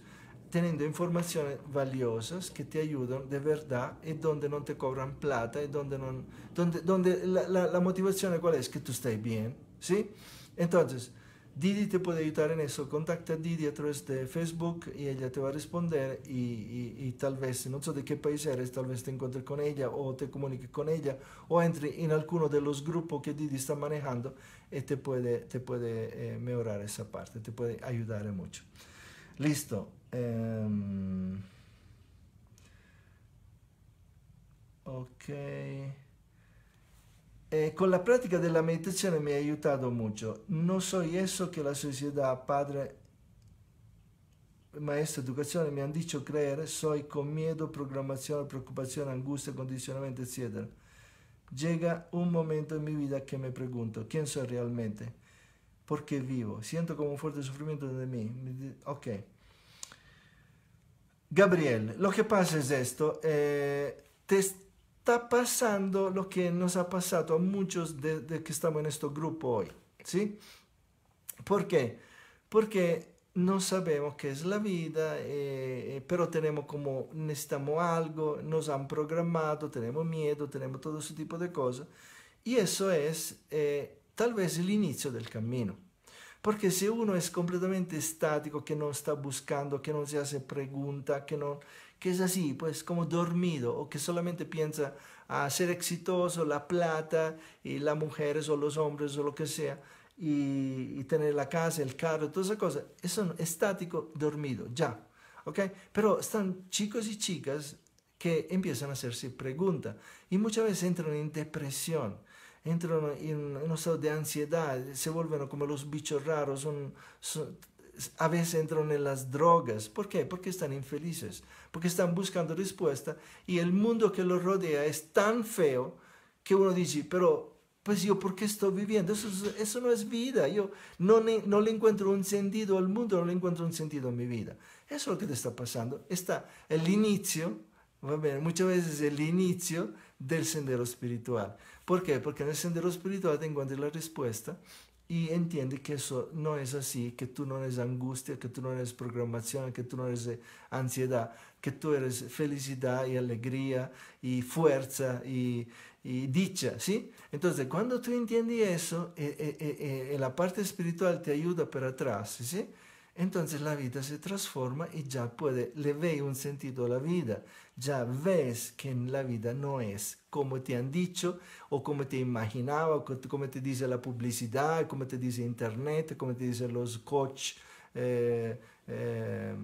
teniendo informaciones valiosas que te ayudan de verdad y donde no te cobran plata y donde, no, donde, donde la, motivación cuál es que tú estés bien, ¿sí? Entonces, Didi te puede ayudar en eso. Contacta a Didi a través de Facebook y ella te va a responder y, tal vez, no sé de qué país eres, tal vez te encuentres con ella o te comunique con ella o entre en alguno de los grupos que Didi está manejando y eh, te puede, te puede eh, mejorar esa parte, te puede ayudar mucho. Listo. Em, ok. Eh, con la pratica della meditazione mi ha aiutato molto. Non so eso que la società padre, maestro educazione mi ha detto dicho creer, con miedo, programmazione, preoccupazione, angustia, condizionamento, eccetera. Llega un momento in mia vita che mi pregunto, chi sono realmente? Perché vivo? Siento como un soffrimento dentro di me. Ok. Gabriele, lo che pasa è questo. Eh, está pasando lo que nos ha pasado a muchos de, de que estamos en este grupo hoy, ¿sí? ¿Por qué? Porque no sabemos qué es la vida, eh, eh, pero tenemos como, necesitamos algo, nos han programado, tenemos miedo, tenemos todo ese tipo de cosas. Y eso es eh, tal vez el inicio del camino. Porque si uno es completamente estático, que no está buscando, que no se hace pregunta, que no que es así, pues como dormido o que solamente piensa a ah, ser exitoso, la plata y las mujeres o los hombres o lo que sea y, tener la casa, el carro, todas esas cosas. Eso un estático, dormido, ya. ¿Ok? Pero están chicos y chicas que empiezan a hacerse preguntas y muchas veces entran en depresión entran en, un estado de ansiedad, se vuelven como los bichos raros, son, a veces entran en las drogas. ¿Por qué? Porque están infelices, porque están buscando respuesta y el mundo que los rodea es tan feo que uno dice, pero pues yo, ¿por qué estoy viviendo? Eso, no es vida. Yo no, le encuentro un sentido al mundo, no le encuentro un sentido a mi vida. Eso es lo que te está pasando. Está el inicio, va bien, muchas veces el inicio del sendero espiritual. ¿Por qué? Porque en el sendero espiritual te encuentras la respuesta y entiende que eso no es así, que tú no eres angustia, que tú no eres programación, que tú no eres ansiedad, que tú eres felicidad y alegría y fuerza y, dicha, ¿sí? Entonces, cuando tú entiendes eso, eh, eh, eh, eh la parte espiritual te ayuda para atrás, ¿sí? Entonces la vida se transforma y ya puede, le ve un sentido a la vida, ya ves que la vida no es como te han dicho, o como te imaginaba, o como te dice la publicidad, como te dice internet, como te dicen los coach, eh, eh,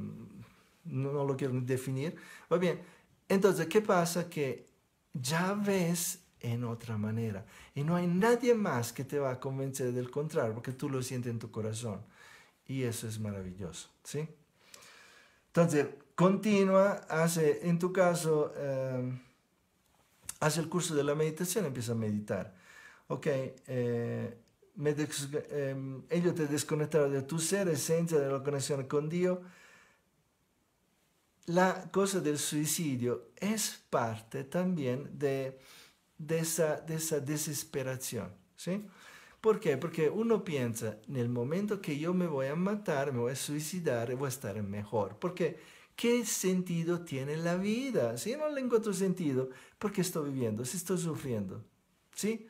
no, lo quiero definir. Va bien, entonces, ¿qué pasa? Que ya ves en otra manera. Y no hay nadie más que te va a convencer del contrario, porque tú lo sientes en tu corazón. Y eso es maravilloso, ¿sí? Entonces, continúa. hace, en tu caso, eh, hace el curso de la meditación, empieza a meditar. Ok, eh, em, ello te desconectaron de tu ser, esencia de la conexión con Dios. La cosa del suicidio es parte también de, esa, de esa desesperación. ¿sí? ¿Por qué? Porque uno piensa, en el momento que yo me voy a matar, me voy a suicidar, voy a estar mejor. Porque ¿Qué sentido tiene la vida? Si ¿Sí? no le encuentro sentido, ¿por qué estoy viviendo? Si estoy sufriendo, ¿sí?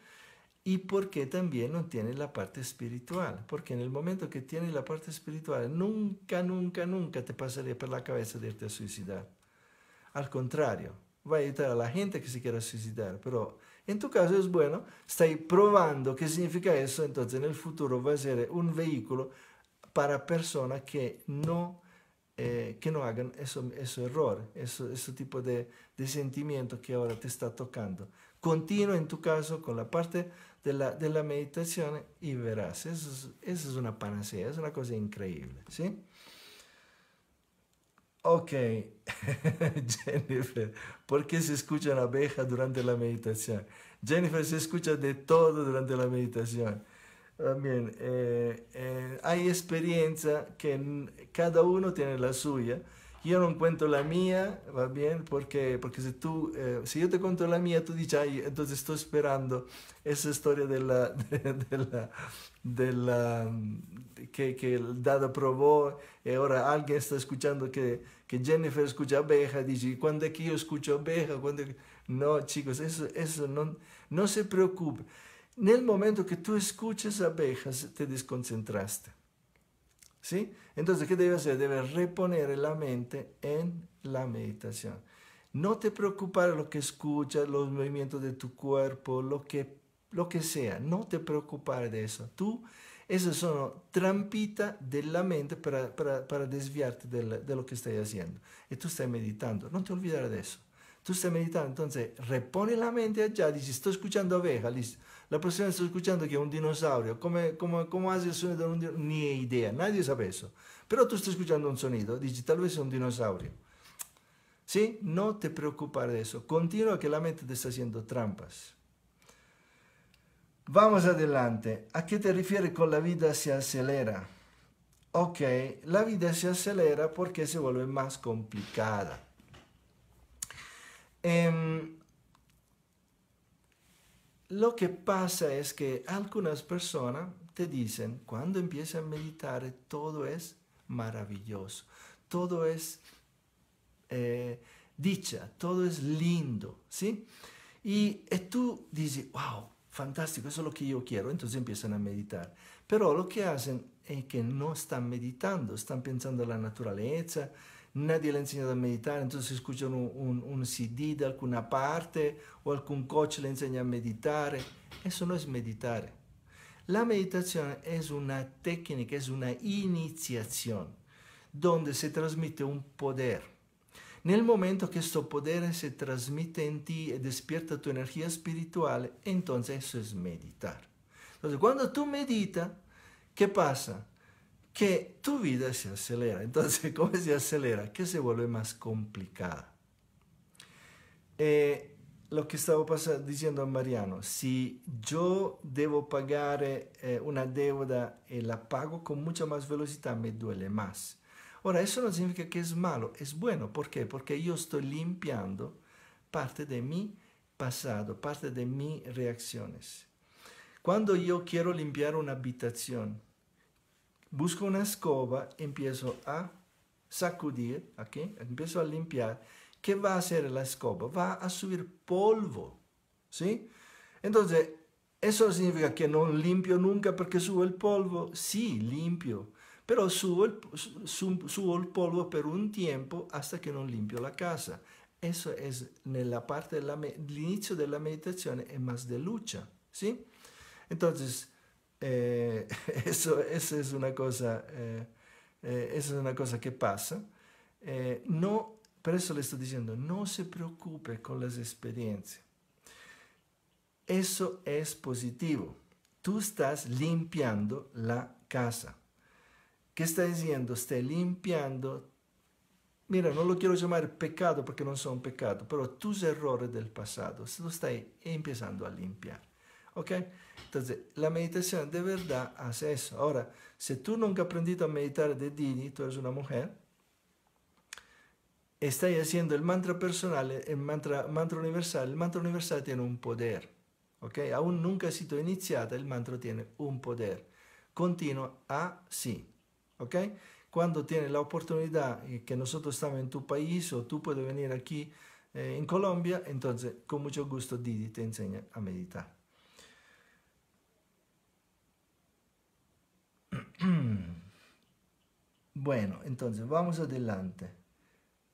Y por qué también no tiene la parte espiritual, porque en el momento que tiene la parte espiritual, nunca, nunca, nunca te pasaría por la cabeza de irte a suicidar. Al contrario, va a ayudar a la gente que se quiera suicidar, pero en tu caso es bueno, Estás probando qué significa eso, entonces en el futuro va a ser un vehículo para personas que no eh, que no hagan eso, eso error, eso, ese tipo de, de, sentimiento que ahora te está tocando. Continúa en tu caso con la parte de la, de la meditación y verás, eso es, una panacea, es una cosa increíble, ¿sí? Ok, [laughs] Jennifer, ¿por qué se escucha una abeja durante la meditación? Jennifer se escucha de todo durante la meditación. También eh, eh, hay experiencia que cada uno tiene la suya. Yo no cuento la mía, ¿va bien? Porque, porque si tú, eh, si yo te cuento la mía, tú dices, entonces estoy esperando esa historia de la, [laughs] la, que, el dado probó, y ahora alguien está escuchando que, Jennifer escucha abeja, dice, cuando es que yo escucho abeja? No, chicos, eso, eso no, no se preocupe. En el momento que tú escuchas abejas, te desconcentraste. ¿Sí? Entonces, ¿qué debes hacer? Debes reponer la mente en la meditación. No te preocupar lo que escuchas, los movimientos de tu cuerpo, lo que, lo que sea. No te preocupes de eso. Tú, esas son trampitas de la mente para, desviarte de, lo que estás haciendo. Y tú estás meditando. No te olvides de eso. Tú estás meditando. Entonces, repone la mente allá. Dices, estoy escuchando abejas. Listo la persona está escuchando que es un dinosaurio. ¿Cómo, hace el sonido de un dinosaurio? Ni idea, nadie sabe eso. Pero tú estás escuchando un sonido, dices, tal vez es un dinosaurio. ¿Sí? No te preocupes de eso. Continúa que la mente te está haciendo trampas. Vamos adelante. ¿A qué te refieres con la vida se acelera? Ok, la vida se acelera porque se vuelve más complicada. Eh... Lo que pasa es que algunas personas te dicen, cuando empiezas a meditar, todo es maravilloso, todo es eh, dicha, todo es lindo, ¿sí? Y, y, eh, tú dices, wow, fantástico, eso es lo que yo quiero, entonces empiezan a meditar. Pero lo que hacen es que no están meditando, están pensando en la naturaleza, nadie le ha insegnato a meditare, entonces si escuchan un, un, un, CD de alguna parte o algún coach le enseña a meditar. Eso no es meditar. La meditación es una técnica, es una iniciación donde se transmite un poder. Nel momento che questo poder se trasmette in ti e despierta tu energia spirituale, entonces eso es meditar. Entonces, cuando tú meditas, ¿qué pasa? que tu vida se acelera. [laughs] Entonces, ¿cómo se acelera? Que se vuelve más complicada. Eh, lo que estaba diciendo a Mariano, si yo debo pagar eh, una deuda y eh, la pago con mucha más velocidad, me duele más. Ahora, eso no significa que es malo, es bueno. ¿Por qué? Porque yo estoy limpiando parte de mi pasado, parte de mis reacciones. Cuando yo quiero limpiar una habitación, busco una escoba, empiezo a sacudir, aquí, empiezo a limpiar. ¿Qué va a hacer la escoba? Va a subir polvo, ¿sí? Entonces, ¿eso significa que no limpio nunca porque subo el polvo? Sí, limpio, pero subo el, el polvo por un tiempo hasta que no limpio la casa. Eso es en la parte del inicio de la meditación, es más de lucha, ¿sí? Entonces, eh, [laughs] eso, eso, es una cosa, eh, eh, eso es una cosa que pasa. no, por eso le estoy diciendo, no se preocupe con las experiencias. Eso es positivo. Tú estás limpiando la casa. ¿Qué está diciendo? Está limpiando. Mira, no lo quiero llamar pecado porque no son pecado, pero tus errores del pasado, lo estás empezando a limpiar. ¿Ok? Entonces, la meditazione de verdad ha senso. Ora, se tu nunca hai aprendido a meditare di Dini, tu eres una mujer, stai facendo il mantra personale, il mantra, mantra universal. il mantra universal tiene un poder. ¿Ok? Aún nunca ha sido iniciada, el mantra tiene un poder. Continua así. ¿Ok? Quando tienes la oportunidad que nosotros estamos en tu país o tu puedes venire aquí eh, en Colombia, entonces con mucho gusto Didi te enseña a meditare. Mm. bueno, entonces vamos adelante.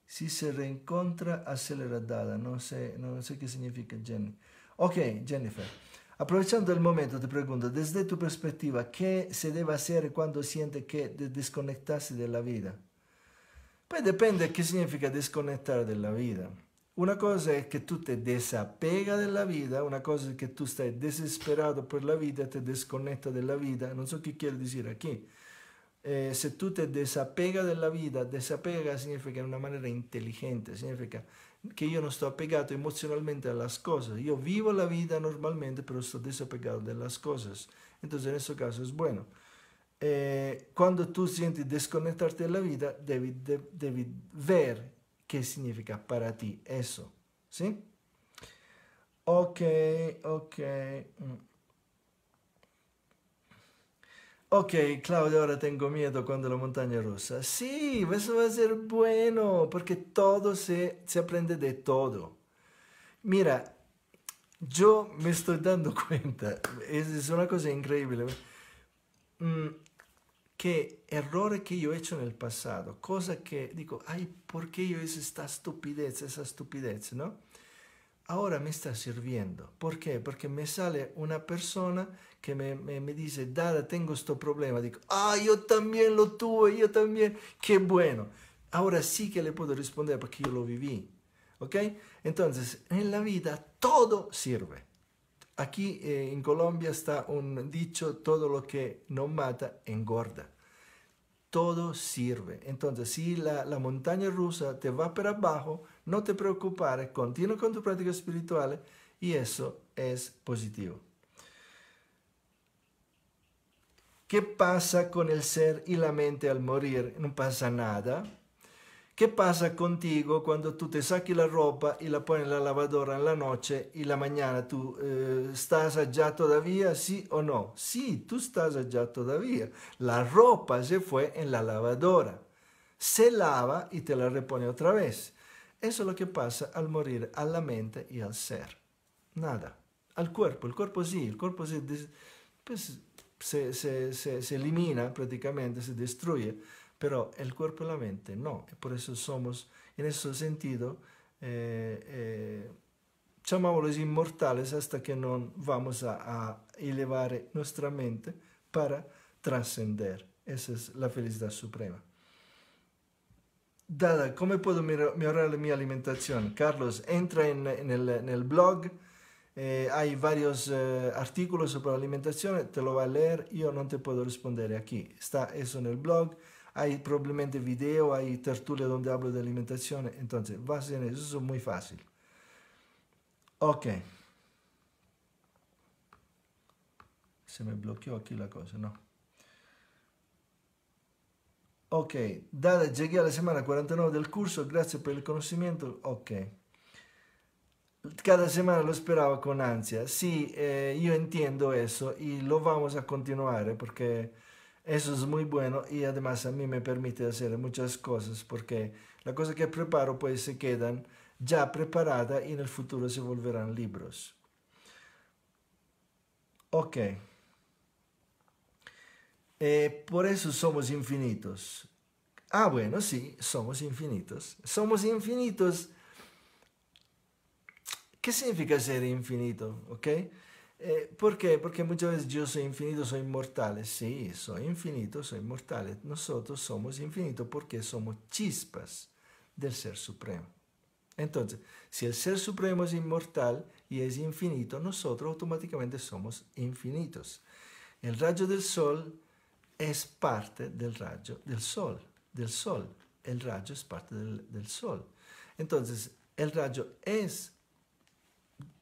Si se reencontra, aceleradada. No sé, no sé qué significa Jenny. Ok, Jennifer. Aprovechando el momento, te pregunto, desde tu perspectiva, ¿qué se debe hacer cuando siente que de desconectarse de la vida? Pues depende qué significa desconectar de la vida. Una cosa es que tú te desapega de la vida, una cosa es que tú estás desesperado por la vida, te desconecta de la vida. No sé qué quiere decir aquí. Eh, si tú te desapega de la vida, desapega significa de una manera inteligente, significa que yo no estoy apegado emocionalmente a las cosas. Yo vivo la vida normalmente, pero estoy desapegado de las cosas. Entonces, en este caso es bueno. Eh, cuando tú sientes desconectarte de la vida, debes ver qué significa para ti eso, ¿sí? Ok, ok. Mm. Ok, Claudia, ahora tengo miedo cuando la montaña rusa. Sí, eso va a ser bueno, porque todo se, se aprende de todo. Mira, yo me estoy dando [laughs] cuenta, es, es una cosa increíble. Mm, que errores que yo he hecho en el pasado, Cosa que digo, ay, ¿por qué yo hice esta estupidez, esa estupidez, no? Ahora me está sirviendo. ¿Por qué? Porque me sale una persona que me, me dice, Dada, tengo este problema. Digo, ah, yo también lo tuve, yo también, qué bueno. Ahora sí que le puedo responder porque yo lo viví. ¿Ok? Entonces, en la vida todo sirve. Aquí eh, en Colombia está un dicho, todo lo que no mata engorda. Todo sirve. Entonces, si la, la montaña rusa te va para abajo, no te preocupes, continúa con tu práctica espiritual y eso es positivo. ¿Qué pasa con el ser y la mente al morir? No pasa nada. Che pasa contigo quando tu te saques la ropa e la pones en la lavadora la noche e la mañana Tu eh, estás allá todavía, sí o no? Sí, tú estás allá todavía. La ropa se fue en la lavadora. Se lava e te la repone otra vez. Eso è lo che pasa al morire a la mente e al ser. Nada. Al cuerpo. Il cuerpo sì, il cuerpo se, pues, se, se, se elimina praticamente, se destruye pero el cuerpo y la mente no. Por eso somos, en ese sentido, eh, eh los inmortales hasta que no vamos a, elevar nuestra mente para trascender. Esa es la felicidad suprema. Dada, ¿cómo puedo mejorar mi alimentación? Carlos, entra en, el, blog, eh, hay varios eh, artículos sobre alimentación, te lo va a leer, yo no te puedo responder aquí. Está eso en el blog. hay probablemente video, hay tertulia donde hablo de alimentación, entonces va a ser eso muy fácil. Ok. Se me bloqueó aquí la cosa, no. Ok, Dale, llegué a la semana 49 del curso, gracias por el conocimiento. Ok. Cada semana lo esperaba con ansia. Sí, eh, yo entiendo eso y lo vamos a continuar eh, porque Eso es muy bueno y además a mí me permite hacer muchas cosas porque la cosa que preparo pues se quedan ya preparadas y en el futuro se volverán libros. Ok. Eh, por eso somos infinitos. Ah, bueno, sí, somos infinitos. Somos infinitos. ¿Qué significa ser infinito? ¿Ok? Eh, ¿Por qué? Porque muchas veces yo soy infinito, soy inmortal. Sí, soy infinito, soy inmortal. Nosotros somos infinitos porque somos chispas del Ser Supremo. Entonces, si el Ser Supremo es inmortal y es infinito, nosotros automáticamente somos infinitos. El rayo del Sol es parte del rayo del Sol, del Sol. El rayo es parte del, del Sol. Entonces, el rayo es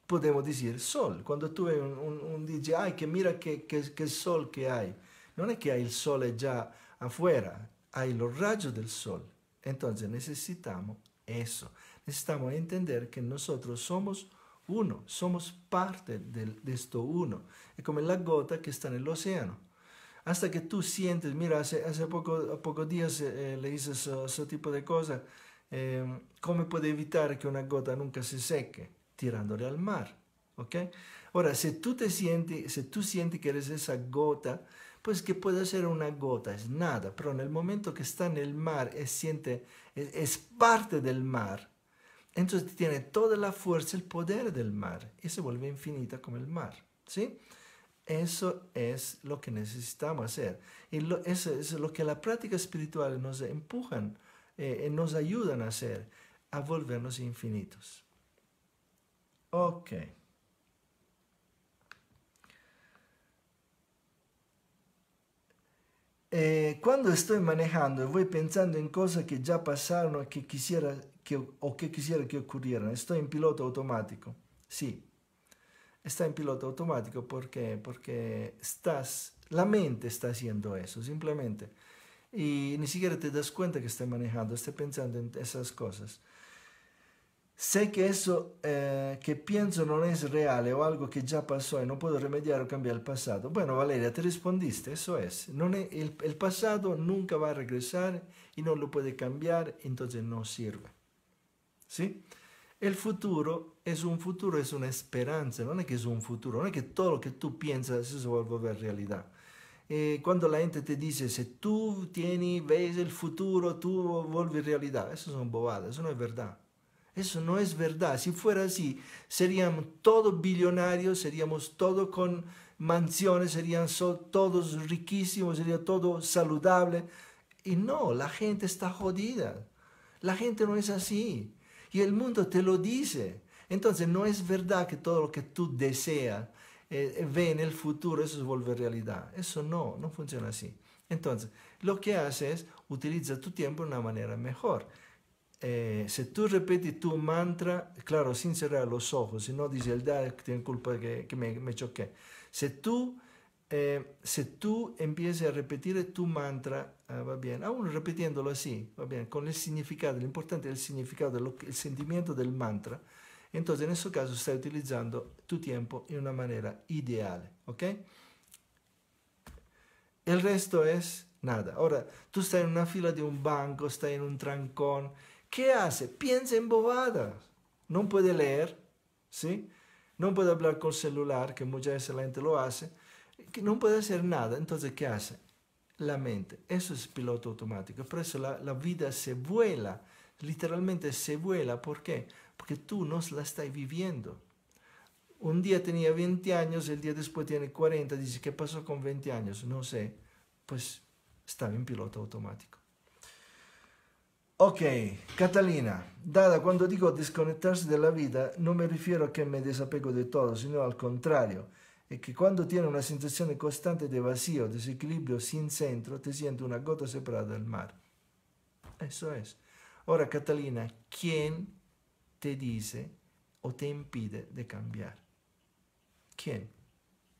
podemos decir sol. Cuando tú ves un, un, un dice, ay, que mira qué, qué, qué, sol que hay. No es que hay el sol ya afuera, hay los rayos del sol. Entonces necesitamos eso. Necesitamos entender que nosotros somos uno, somos parte del, de esto uno. Es como la gota que está en el océano. Hasta que tú sientes, mira, hace, hace pocos poco días eh, eh le hice ese, ese tipo de cosas, eh, ¿cómo puede evitar que una gota nunca se seque? tirándole al mar. ¿ok? Ahora, si tú te sientes, si tú sientes que eres esa gota, pues que puede ser una gota, es nada, pero en el momento que está en el mar, es, parte del mar, entonces tiene toda la fuerza, el poder del mar, y se vuelve infinita como el mar, ¿sí? Eso es lo que necesitamos hacer. Y eso es lo que la práctica espiritual nos empujan, eh, nos ayudan a hacer, a volvernos infinitos. Ok. Eh, estoy manejando y voy pensando en cosas que ya pasaron quisiera o que quisiera que ocurrieran, estoy en piloto automático. Sí, está en piloto automático porque, porque estás, la mente está haciendo eso, simplemente. Y ni siquiera te das cuenta que estás manejando, estás pensando en esas cosas. Sé que eso eh, que pienso no es real o algo que ya pasó y no puedo remediar o cambiar el pasado. Bueno, Valeria, te respondiste, eso es. No es el, el pasado nunca va a regresar y no lo puede cambiar, entonces no sirve. ¿Sí? El futuro es un futuro, es una esperanza, no es que es un futuro, no es que todo lo que tú piensas eso va a volver realidad. Eh, cuando la gente te dice, si tú tienes, ves el futuro, tú vuelves realidad, eso son bobadas, eso no es verdad. Eso no es verdad. Si fuera así, seríamos todos billonarios, seríamos todos con mansiones, serían todos riquísimos, sería todo saludable. Y no, la gente está jodida. La gente no es así. Y el mundo te lo dice. Entonces no es verdad que todo lo que tú deseas, eh, eh, ve en el futuro, eso se vuelve realidad. Eso no, no funciona así. Entonces, lo que haces, es utiliza tu tiempo de una manera mejor. Eh, se tu ripeti tu mantra, claro, sin cerrar los ojos, si no dice el da, tiene culpa que, che mi, me, choqué. Se tu, eh, si tú empiezas a ripetere tu mantra, eh, va a uno repitiéndolo así, va bene, con il significato, lo importante es el significado, lo, el sentimiento del mantra, entonces in questo caso stai utilizzando tu tempo in una maniera ideale, ¿ok? Il resto è nada. Ora, tu stai in una fila di un banco, stai in un trancone, ¿Qué hace? Piensa en bobadas. No puede leer, ¿sí? No puede hablar con celular, que muchas veces la gente lo hace. Que no puede hacer nada. Entonces, ¿qué hace? La mente. Eso es piloto automático. Por eso la, la vida se vuela. Literalmente se vuela. ¿Por qué? Porque tú no la estás viviendo. Un día tenía 20 años, el día después tiene 40. Dice, ¿qué pasó con 20 años? No sé. Pues estaba en piloto automático. Ok, Catalina, Dada, cuando digo desconectarse de la vida, no me a che mi desapego de tutto, sino al contrario, es que cuando tiene una sensación constante de vacío, desequilibrio sin centro, ti siente una gota separata del mar. Eso es. Ora, Catalina, chi te dice o te impide di cambiare? ¿Quién?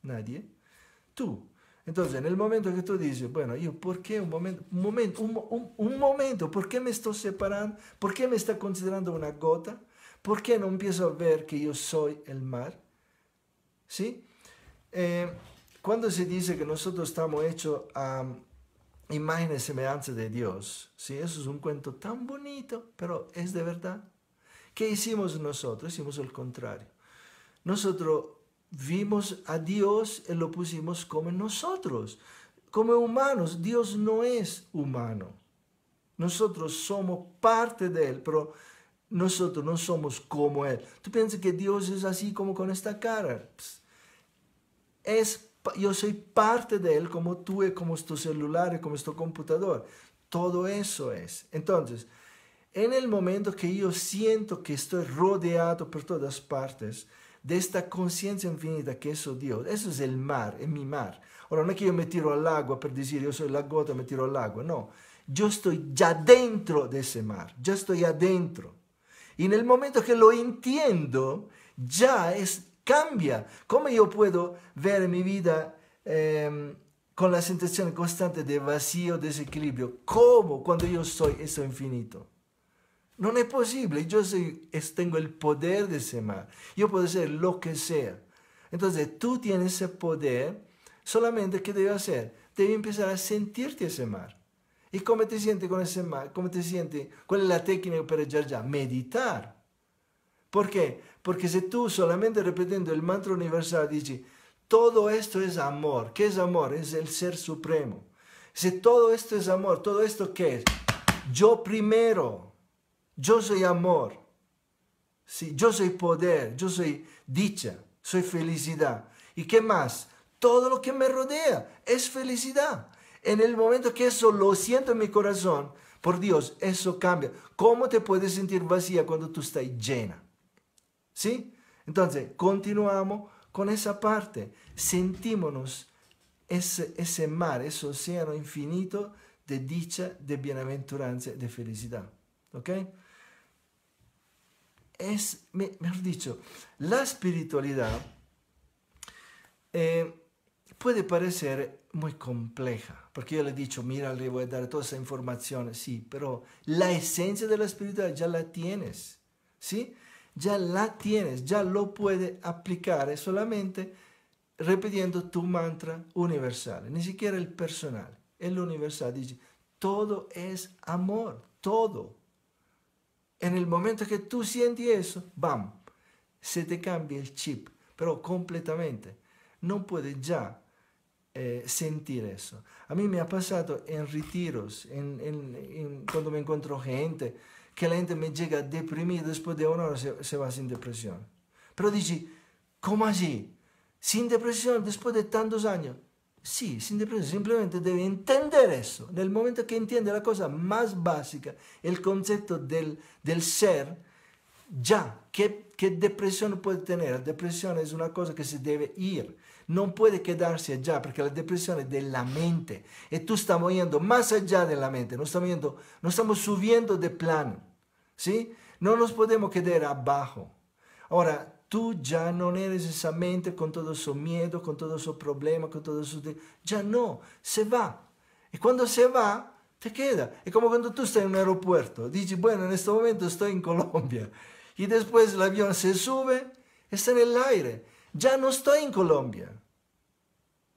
Nadie. Tú, Entonces, en el momento que tú dices, bueno, yo, ¿por qué un momento, un momento, un, momento, ¿por qué me estoy separando? ¿Por qué me está considerando una gota? ¿Por qué no empiezo a ver que yo soy el mar? ¿Sí? Eh, cuando se dice que nosotros estamos hechos a um, imágenes y semejanza de Dios, ¿sí? eso es un cuento tan bonito, pero es de verdad. ¿Qué hicimos nosotros? Hicimos el contrario. Nosotros vimos a Dios y lo pusimos como nosotros, como humanos. Dios no es humano. Nosotros somos parte de Él, pero nosotros no somos como Él. Tú piensas que Dios es así como con esta cara. Es, yo soy parte de Él como tú, y como tu celular, y como tu computador. Todo eso es. Entonces, en el momento que yo siento que estoy rodeado por todas partes, de esta conciencia infinita que es Dios. Eso es el mar, es mi mar. Ahora, no es que yo me tiro al agua para decir yo soy la gota, me tiro al agua. No, yo estoy ya dentro de ese mar, ya estoy adentro. Y en el momento que lo entiendo, ya es, cambia. ¿Cómo yo puedo ver mi vida em, con la sensación constante de vacío, desequilibrio? ¿Cómo cuando yo soy eso infinito? No es posible, Yo tengo el poder de ese mar. Yo puedo ser lo que sea. Entonces tú tienes ese poder. Solamente, ¿qué debes hacer? Debes empezar a sentirte ese mar. ¿Y cómo te sientes con ese mar? ¿Cómo te sientes? ¿Cuál es la técnica para llegar ya? Meditar. ¿Por qué? Porque si tú solamente repitiendo el mantra universal dices, todo esto es amor. ¿Qué es amor? Es el ser supremo. Si todo esto es amor, todo esto qué es? Yo primero. Yo soy amor. yo soy poder, yo soy dicha, soy felicidad. ¿Y qué más? Todo lo que me rodea es felicidad. En el momento que eso lo siento en mi corazón, por Dios, eso cambia. ¿Cómo te puedes sentir vacía cuando tú estás llena? ¿Sí? Entonces, continuamos con esa parte. Sentímonos ese, ese mar, ese océano infinito de dicha, de bienaventuranza, de felicidad. ¿Ok? es, mejor dicho, la espiritualidad eh, puede parecer muy compleja, porque yo le he dicho, mira, le voy a dar toda esa información, sí, pero la esencia de la espiritualidad ya la tienes, ¿sí? Ya la tienes, ya lo puede aplicar solamente repitiendo tu mantra universal, ni siquiera el personal, el universal, dice, todo es amor, todo, en el momento que tú sientes eso, ¡bam! Se te cambia el chip, pero completamente. No puedes ya eh, sentir eso. A mí me ha pasado en retiros, en, cuando me encuentro gente, que la gente me llega deprimida, después de una hora se, va sin depresión. Pero dije, ¿cómo así? Sin depresión, después de tantos años. Sí, sin depresión. Simplemente debe entender eso. En el momento que entiende la cosa más básica, el concepto del, ser, ya. ¿qué, depresión puede tener? La depresión es una cosa que se debe ir. No puede quedarse allá porque la depresión es de la mente. Y tú estamos yendo más allá de la mente, no estamos, no estamos subiendo de plano. ¿sí? No nos podemos quedar abajo. Ahora, tú ya no eres esa mente con todo su miedo, con todo su problema, con todo su... Ya no, se va. Y cuando se va, te queda. Es como cuando tú estás en un aeropuerto, dices, bueno, en este momento estoy en Colombia. Y después el avión se sube, está en el aire. Ya no estoy en Colombia.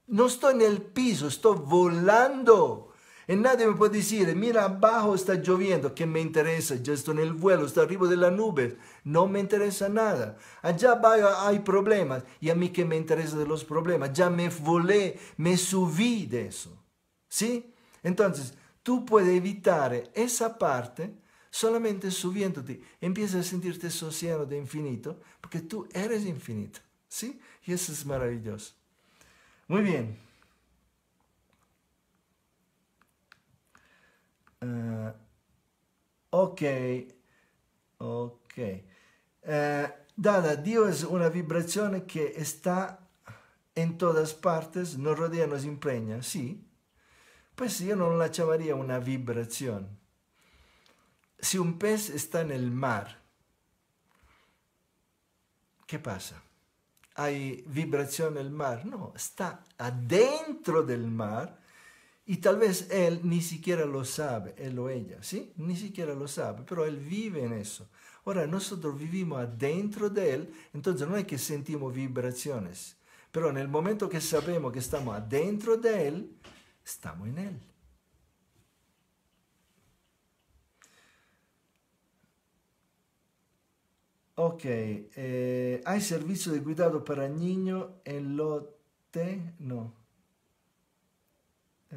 No estoy en el piso, estoy volando. Y nadie me puede decir, mira abajo está lloviendo, ¿qué me interesa? ya estoy en el vuelo, está arriba de la nube, no me interesa nada. Allá abajo hay problemas y a mí qué me interesa de los problemas. Ya me volé, me subí de eso. ¿Sí? Entonces, tú puedes evitar esa parte solamente subiéndote. Empieza a sentirte sociano de infinito porque tú eres infinito. ¿Sí? Y eso es maravilloso. Muy bien. Uh, ok, ok. Uh, eh, dada è una vibrazione che sta in tutte le parti, nos rodea, nos impregna, sì. Poi se io non la chiamaria una vibrazione. se un pez sta nel mar, che passa? Hai vibrazione nel mar? No, sta dentro del mar Y tal vez él ni siquiera lo sabe, él o ella, ¿sí? Ni siquiera lo sabe, pero él vive en eso. Ora, nosotros vivimos adentro de él, entonces no es que sentimos vibraciones, pero en el momento que sabemos que estamos adentro de él, estamos en él. Ok, eh, ¿hay servicio de cuidado para niño en lote? No. Eh,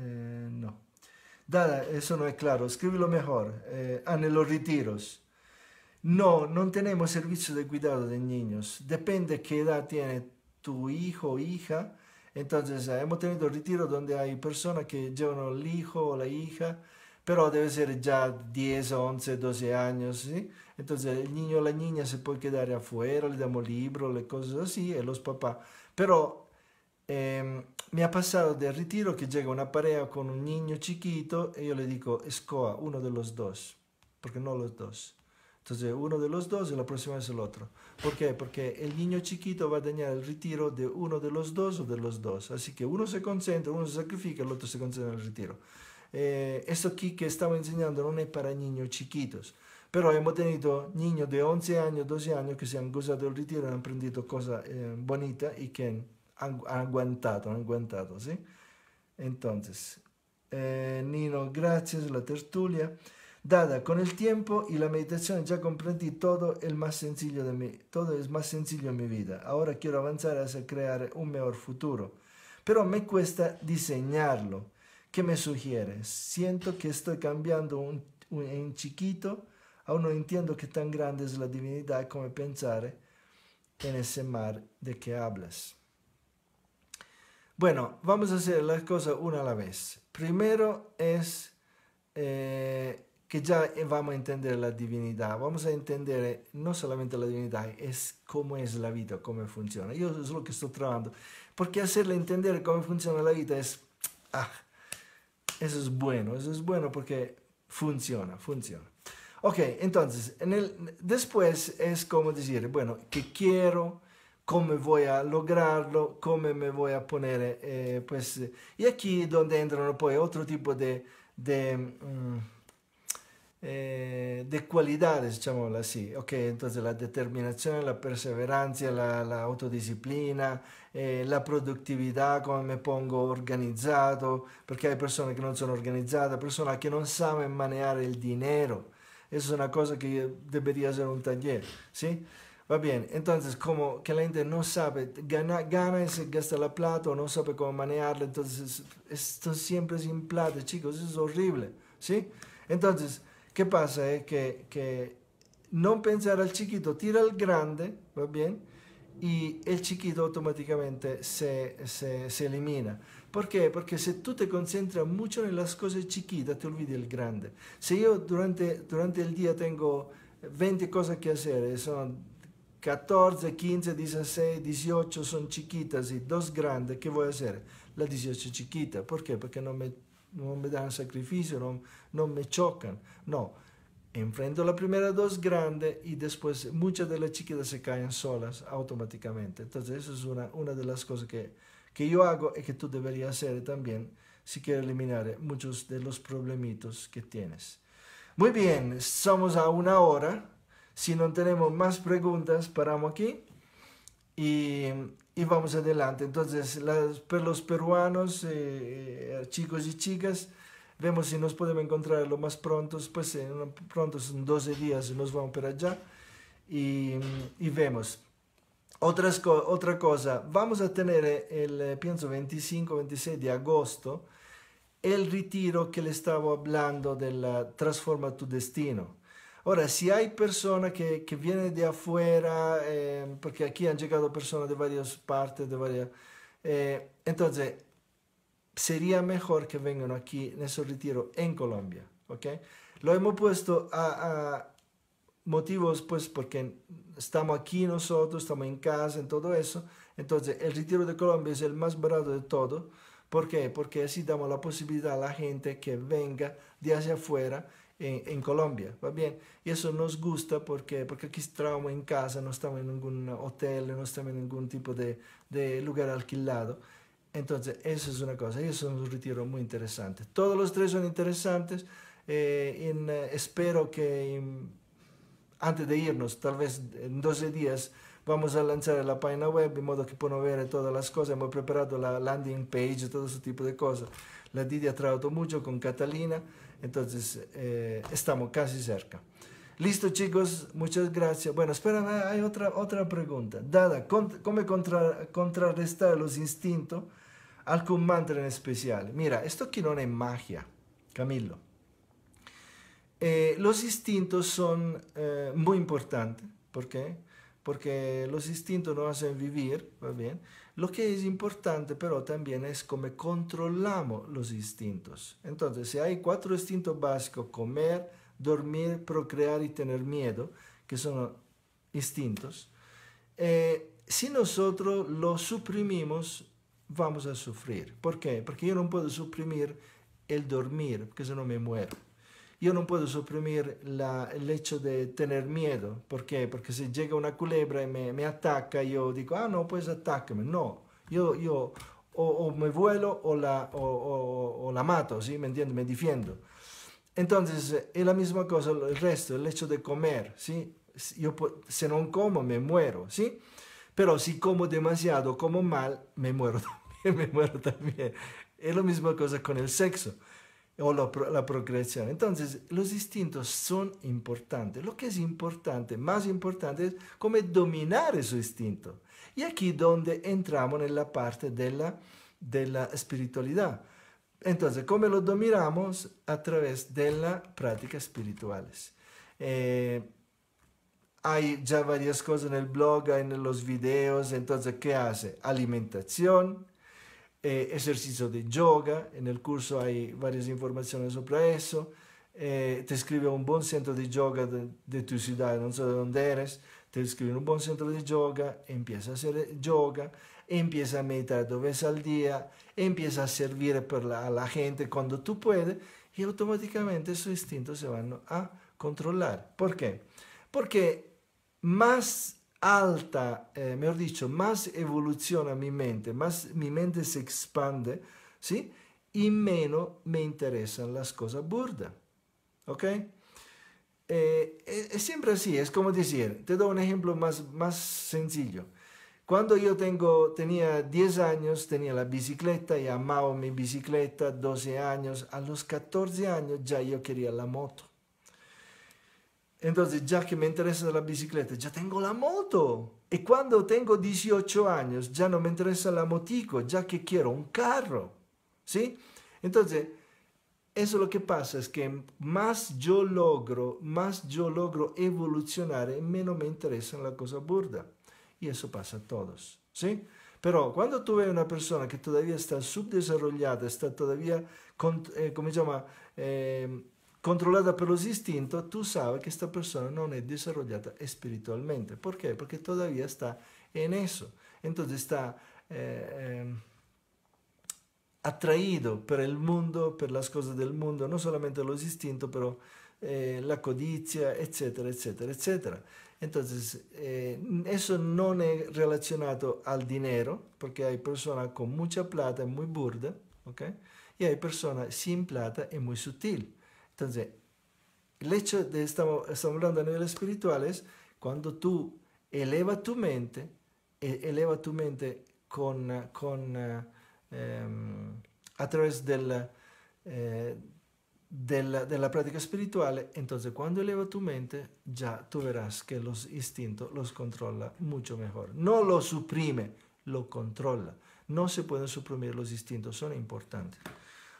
no. eso no es claro. Escríbelo mejor. Eh, en los retiros. No, no tenemos servicio de cuidado de niños. Depende qué edad tiene tu hijo o hija. Entonces, eh, hemos tenido retiros donde hay personas que llevan al hijo o la hija, pero debe ser ya 10, 11, 12 años, ¿sí? Entonces, el niño o la niña se puede quedar afuera, le damos libros, le cosas así, y eh, los papás. Pero Em, me ha pasado del retiro que llega una pareja con un niño chiquito y yo le digo, escoa uno de los dos, porque no los dos. Entonces, uno de los dos y la próxima es el otro. ¿Por qué? Porque el niño chiquito va a dañar el retiro de uno de los dos o de los dos. Así que uno se concentra, uno se sacrifica, el otro se concentra en el retiro. Eh, esto aquí que estamos enseñando no es para niños chiquitos, pero hemos tenido niños de 11 años, 12 años que se han gozado del retiro, han aprendido cosas eh, bonitas y que han aguantado, aguantado, ¿sí? Entonces, eh, Nino, gracias, la tertulia. Dada, con el tiempo y la meditación ya comprendí todo, el más sencillo de mi, todo es más sencillo en mi vida. Ahora quiero avanzar hacia crear un mejor futuro. Pero me cuesta diseñarlo. ¿Qué me sugieres? Siento que estoy cambiando un, en chiquito. Aún no entiendo qué tan grande es la divinidad como pensar en ese mar de que hablas. Bueno, vamos a hacer las cosas una a la vez. Primero es eh, que ya eh, vamos a entender la divinidad. Vamos a entender eh, no solamente la divinidad, es cómo es la vida, cómo funciona. Yo es lo que estoy trabajando. Porque hacerle entender cómo funciona la vida es... Ah, eso es bueno, eso es bueno porque funciona, funciona. Ok, entonces, en después es como decir, bueno, que quiero come vuoi lograrlo, come me vuoi a poner. Eh, pues, y aquí donde entrano poi altro tipo de, de, mm, eh, de cualidades, llamémoslo así. Okay, entonces la determinazione, la perseverancia, la, la autodisciplina, eh, la productividad, cómo me pongo organizzato, perché hai persone che non sono organizadas, persone che non sanno maneggiare il dinero. Questa è una cosa que debería essere un tagliere, ¿sí? Va bien, entonces como que la gente no sabe, gana, gana y se gasta la plata o no sabe cómo manejarla, entonces esto siempre sin plata, chicos, es horrible, ¿sí? Entonces, ¿qué pasa? es Que, que, no pensar al chiquito, tira al grande, ¿va bien? Y el chiquito automáticamente se, se, se elimina. ¿Por qué? Porque si tú te concentras mucho en las cosas chiquitas, te olvidas el grande. Si yo durante, durante el día tengo 20 cosas que hacer, eh, son 14, 15, 16, 18 son chiquitas y dos grandes, ¿qué voy a hacer? La 18 chiquita, ¿por qué? Porque no me, me dan sacrificio, no, no me chocan. No, enfrento la primera dos grandes y después muchas de las chiquitas se caen solas automáticamente. Entonces eso es una, una de las cosas que, que yo hago y que tú deberías hacer también si quieres eliminar muchos de los problemitos que tienes. Muy bien, somos a una hora. Si no tenemos más preguntas, paramos aquí y, y vamos adelante. Entonces, las, pues, los peruanos, eh, eh, chicos y chicas, vemos si nos podemos encontrar lo más pronto, pues pronto, son 12 días nos vamos para allá y, y vemos. otra otra cosa, vamos a tener eh, el, pienso, 25-26 de agosto, el retiro que le estaba hablando de la Transforma tu Destino Ahora, si hay personas que, que vienen de afuera, eh, porque aquí han llegado personas de varias partes, de varias, eh, entonces sería mejor que vengan aquí en ese retiro en Colombia, Lo hemos puesto a, a motivos, pues, porque estamos aquí nosotros, estamos en casa, en todo eso. Entonces, el retiro de Colombia es el más barato de todo. ¿Por qué? Porque así damos la posibilidad a la gente que venga de hacia afuera en, Colombia, ¿va pues bien? Y eso nos gusta porque, porque aquí estamos en casa, no estamos en ningún hotel, no estamos en ningún tipo de, lugar alquilado. Entonces, eso es una cosa, y eso es un retiro muy interesante. Todos los tres son interesantes. Eh, eh espero que mm, antes de irnos, tal vez en 12 días, vamos a lanzar la página web, de modo que puedan ver todas las cosas. Hemos preparado la landing page, todo ese tipo de cosas. La Didi ha trabajado mucho con Catalina. Entonces, eh, estamos casi cerca. Listo, chicos, muchas gracias. Bueno, espera, hay otra, otra pregunta. Dada, ¿cómo contrarrestar los instintos al mantra en especial? Mira, esto aquí no es magia, Camilo. Eh, los instintos son eh, muy importantes. ¿Por qué? Porque los instintos nos hacen vivir, ¿va bien? Lo que es importante pero también es cómo controlamos los instintos. Entonces, si hay cuatro instintos básicos, comer, dormir, procrear y tener miedo, que son instintos, eh, si nosotros los suprimimos, vamos a sufrir. ¿Por qué? Porque yo no puedo suprimir el dormir, porque si no me muero yo no puedo suprimir el hecho de tener miedo. ¿Por qué? Porque si llega una culebra y me, ataca, yo digo, ah, no, pues atácame. No, yo, yo o, me vuelo o la, o, la mato, ¿sí? ¿Me entiendes? Me defiendo. Entonces, es la misma cosa el resto, el hecho de comer, ¿sí? Yo, si no como, me muero, ¿sí? Pero si como demasiado, como mal, me muero [laughs] también, me muero también. Es la misma cosa con el sexo. o la, la, procreación. Entonces, los instintos son importantes. Lo que es importante, más importante, es cómo dominar su instinto. Y aquí es donde entramos en la parte de la, de la espiritualidad. Entonces, ¿cómo lo dominamos? A través de las prácticas espirituales. Eh, hay ya varias cosas en el blog, en los videos. Entonces, ¿qué hace? Alimentación, eh, esercizio di yoga, nel corso hai varie informazioni sopra esso, eh, ti scrive un buon centro di yoga di tua città, non so da dove eres, ti scrive un buon centro di yoga, empieza a fare yoga, empieza a meditare due volte al giorno, empieza a servire per la, la gente quando tu puoi e automaticamente i suoi istinti si vanno a controllare. Perché? Perché más alta, eh, mejor dicho, más evoluciona mi mente, más mi mente se expande, ¿sí? Y menos me interesan las cosas burdas, ¿ok? Eh, e, es, siempre así, es como decir, te doy un ejemplo más, más sencillo. Cuando yo tengo, tenía 10 años, tenía la bicicleta y amaba mi bicicleta, 12 años, a los 14 años ya yo quería la moto. Entonces, ya que me interesa la bicicleta, ya tengo la moto. Y cuando tengo 18 años, ya no me interesa la motico, ya que quiero un carro. ¿Sí? Entonces, eso lo que pasa es que más yo logro, más yo logro evolucionar, eh, menos me interesa la cosa burda. Y eso pasa a todos, ¿sí? Pero cuando tú ves una persona que todavía está subdesarrollada, está todavía, con, eh, ¿cómo se llama? Eh, controllata per lo istinto, tu sai che questa persona non è desarrollata espiritualmente. Perché? Perché todavía sta in eso. Entonces sta eh, eh, atraído por el mundo, por las cosas del mondo, non solamente lo istinto, però eh, la codizia, eccetera, eccetera, eccetera. Entonces, eh, eso no es relacionado al dinero, porque hay personas con mucha plata, muy burda, ¿ok? Y hay personas sin plata y muy sutil. Entonces, el hecho de estamos, estamos hablando a nivel espiritual es cuando tú eleva tu mente, e, eleva tu mente con, em, a través eh, de, la, práctica espiritual, entonces cuando eleva tu mente, ya tú verás que los instintos los controla mucho mejor. No los suprime, lo controla. No se pueden suprimir los instintos, son importantes.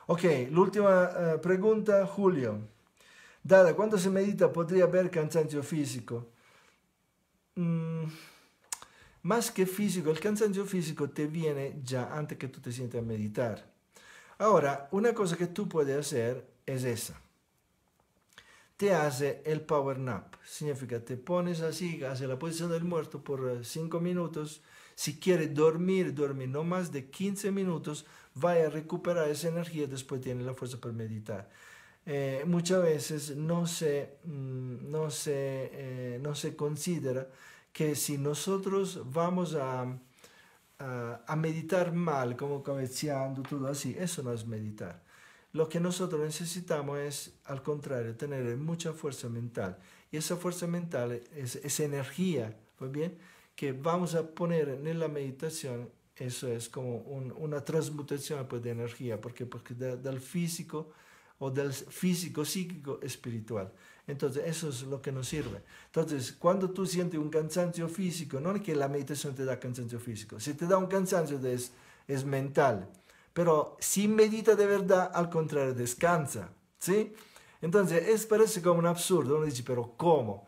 Ok, la última eh, pregunta, Julio. Dada, ¿cuándo se medita podría haber cansancio físico? Mm, más que físico, el cansancio físico te viene ya antes que tú te sientas a meditar. Ahora, una cosa que tú puedes hacer es esa. Te hace el power nap. Significa, te pones así, hace la posición del muerto por 5 eh, minutos si quiere dormir, dormir no más de 15 minutos, vaya a recuperar esa energía, después tiene la fuerza para meditar. Eh, muchas veces no se, mm, eh, no, se, considera que si nosotros vamos a, meditar mal, como cabeceando, todo así, eso no es meditar. Lo que nosotros necesitamos es, al contrario, tener mucha fuerza mental. Y esa fuerza mental es, energía, bien? que vamos a poner en la meditación, eso es como una transmutación pues, de energía, porque, porque del físico o del físico, psíquico, espiritual. Entonces, eso es lo que nos sirve. Entonces, cuando tú sientes un cansancio físico, no es que la meditación te da cansancio físico, si te da un cansancio es, es mental, pero si medita de verdad, al contrario, descansa, ¿sí? Entonces, es, parece como un absurdo, uno dice, pero ¿cómo?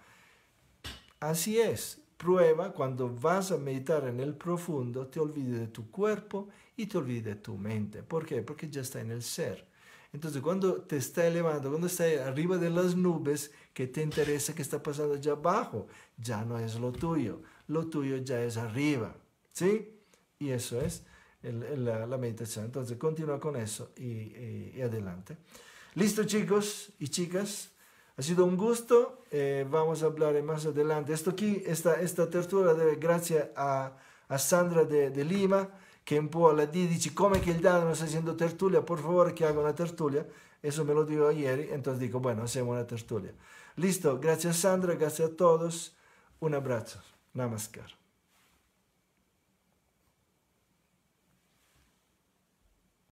Así es, Prueba cuando vas a meditar en el profundo, te olvides de tu cuerpo y te olvides de tu mente. ¿Por qué? Porque ya está en el ser. Entonces, cuando te está elevando, cuando está arriba de las nubes, ¿qué te interesa que está pasando allá abajo? Ya no es lo tuyo, lo tuyo ya es arriba. ¿Sí? Y eso es la, meditación. Entonces, continúa con eso y, y adelante. Listo, chicos y chicas. Ha sido un gusto. Eh, vamos a hablar más adelante. Esto aquí, esta, esta tertura deve grazie a, a Sandra de, de, Lima, che un po' alla D dice come che il dado non sta haciendo tertulia, por favor che haga una tertulia. Eso me lo dijo ieri, entonces dico, bueno, hacemos una tertulia. Listo, grazie a Sandra, grazie a todos. Un abbraccio. Namaskar.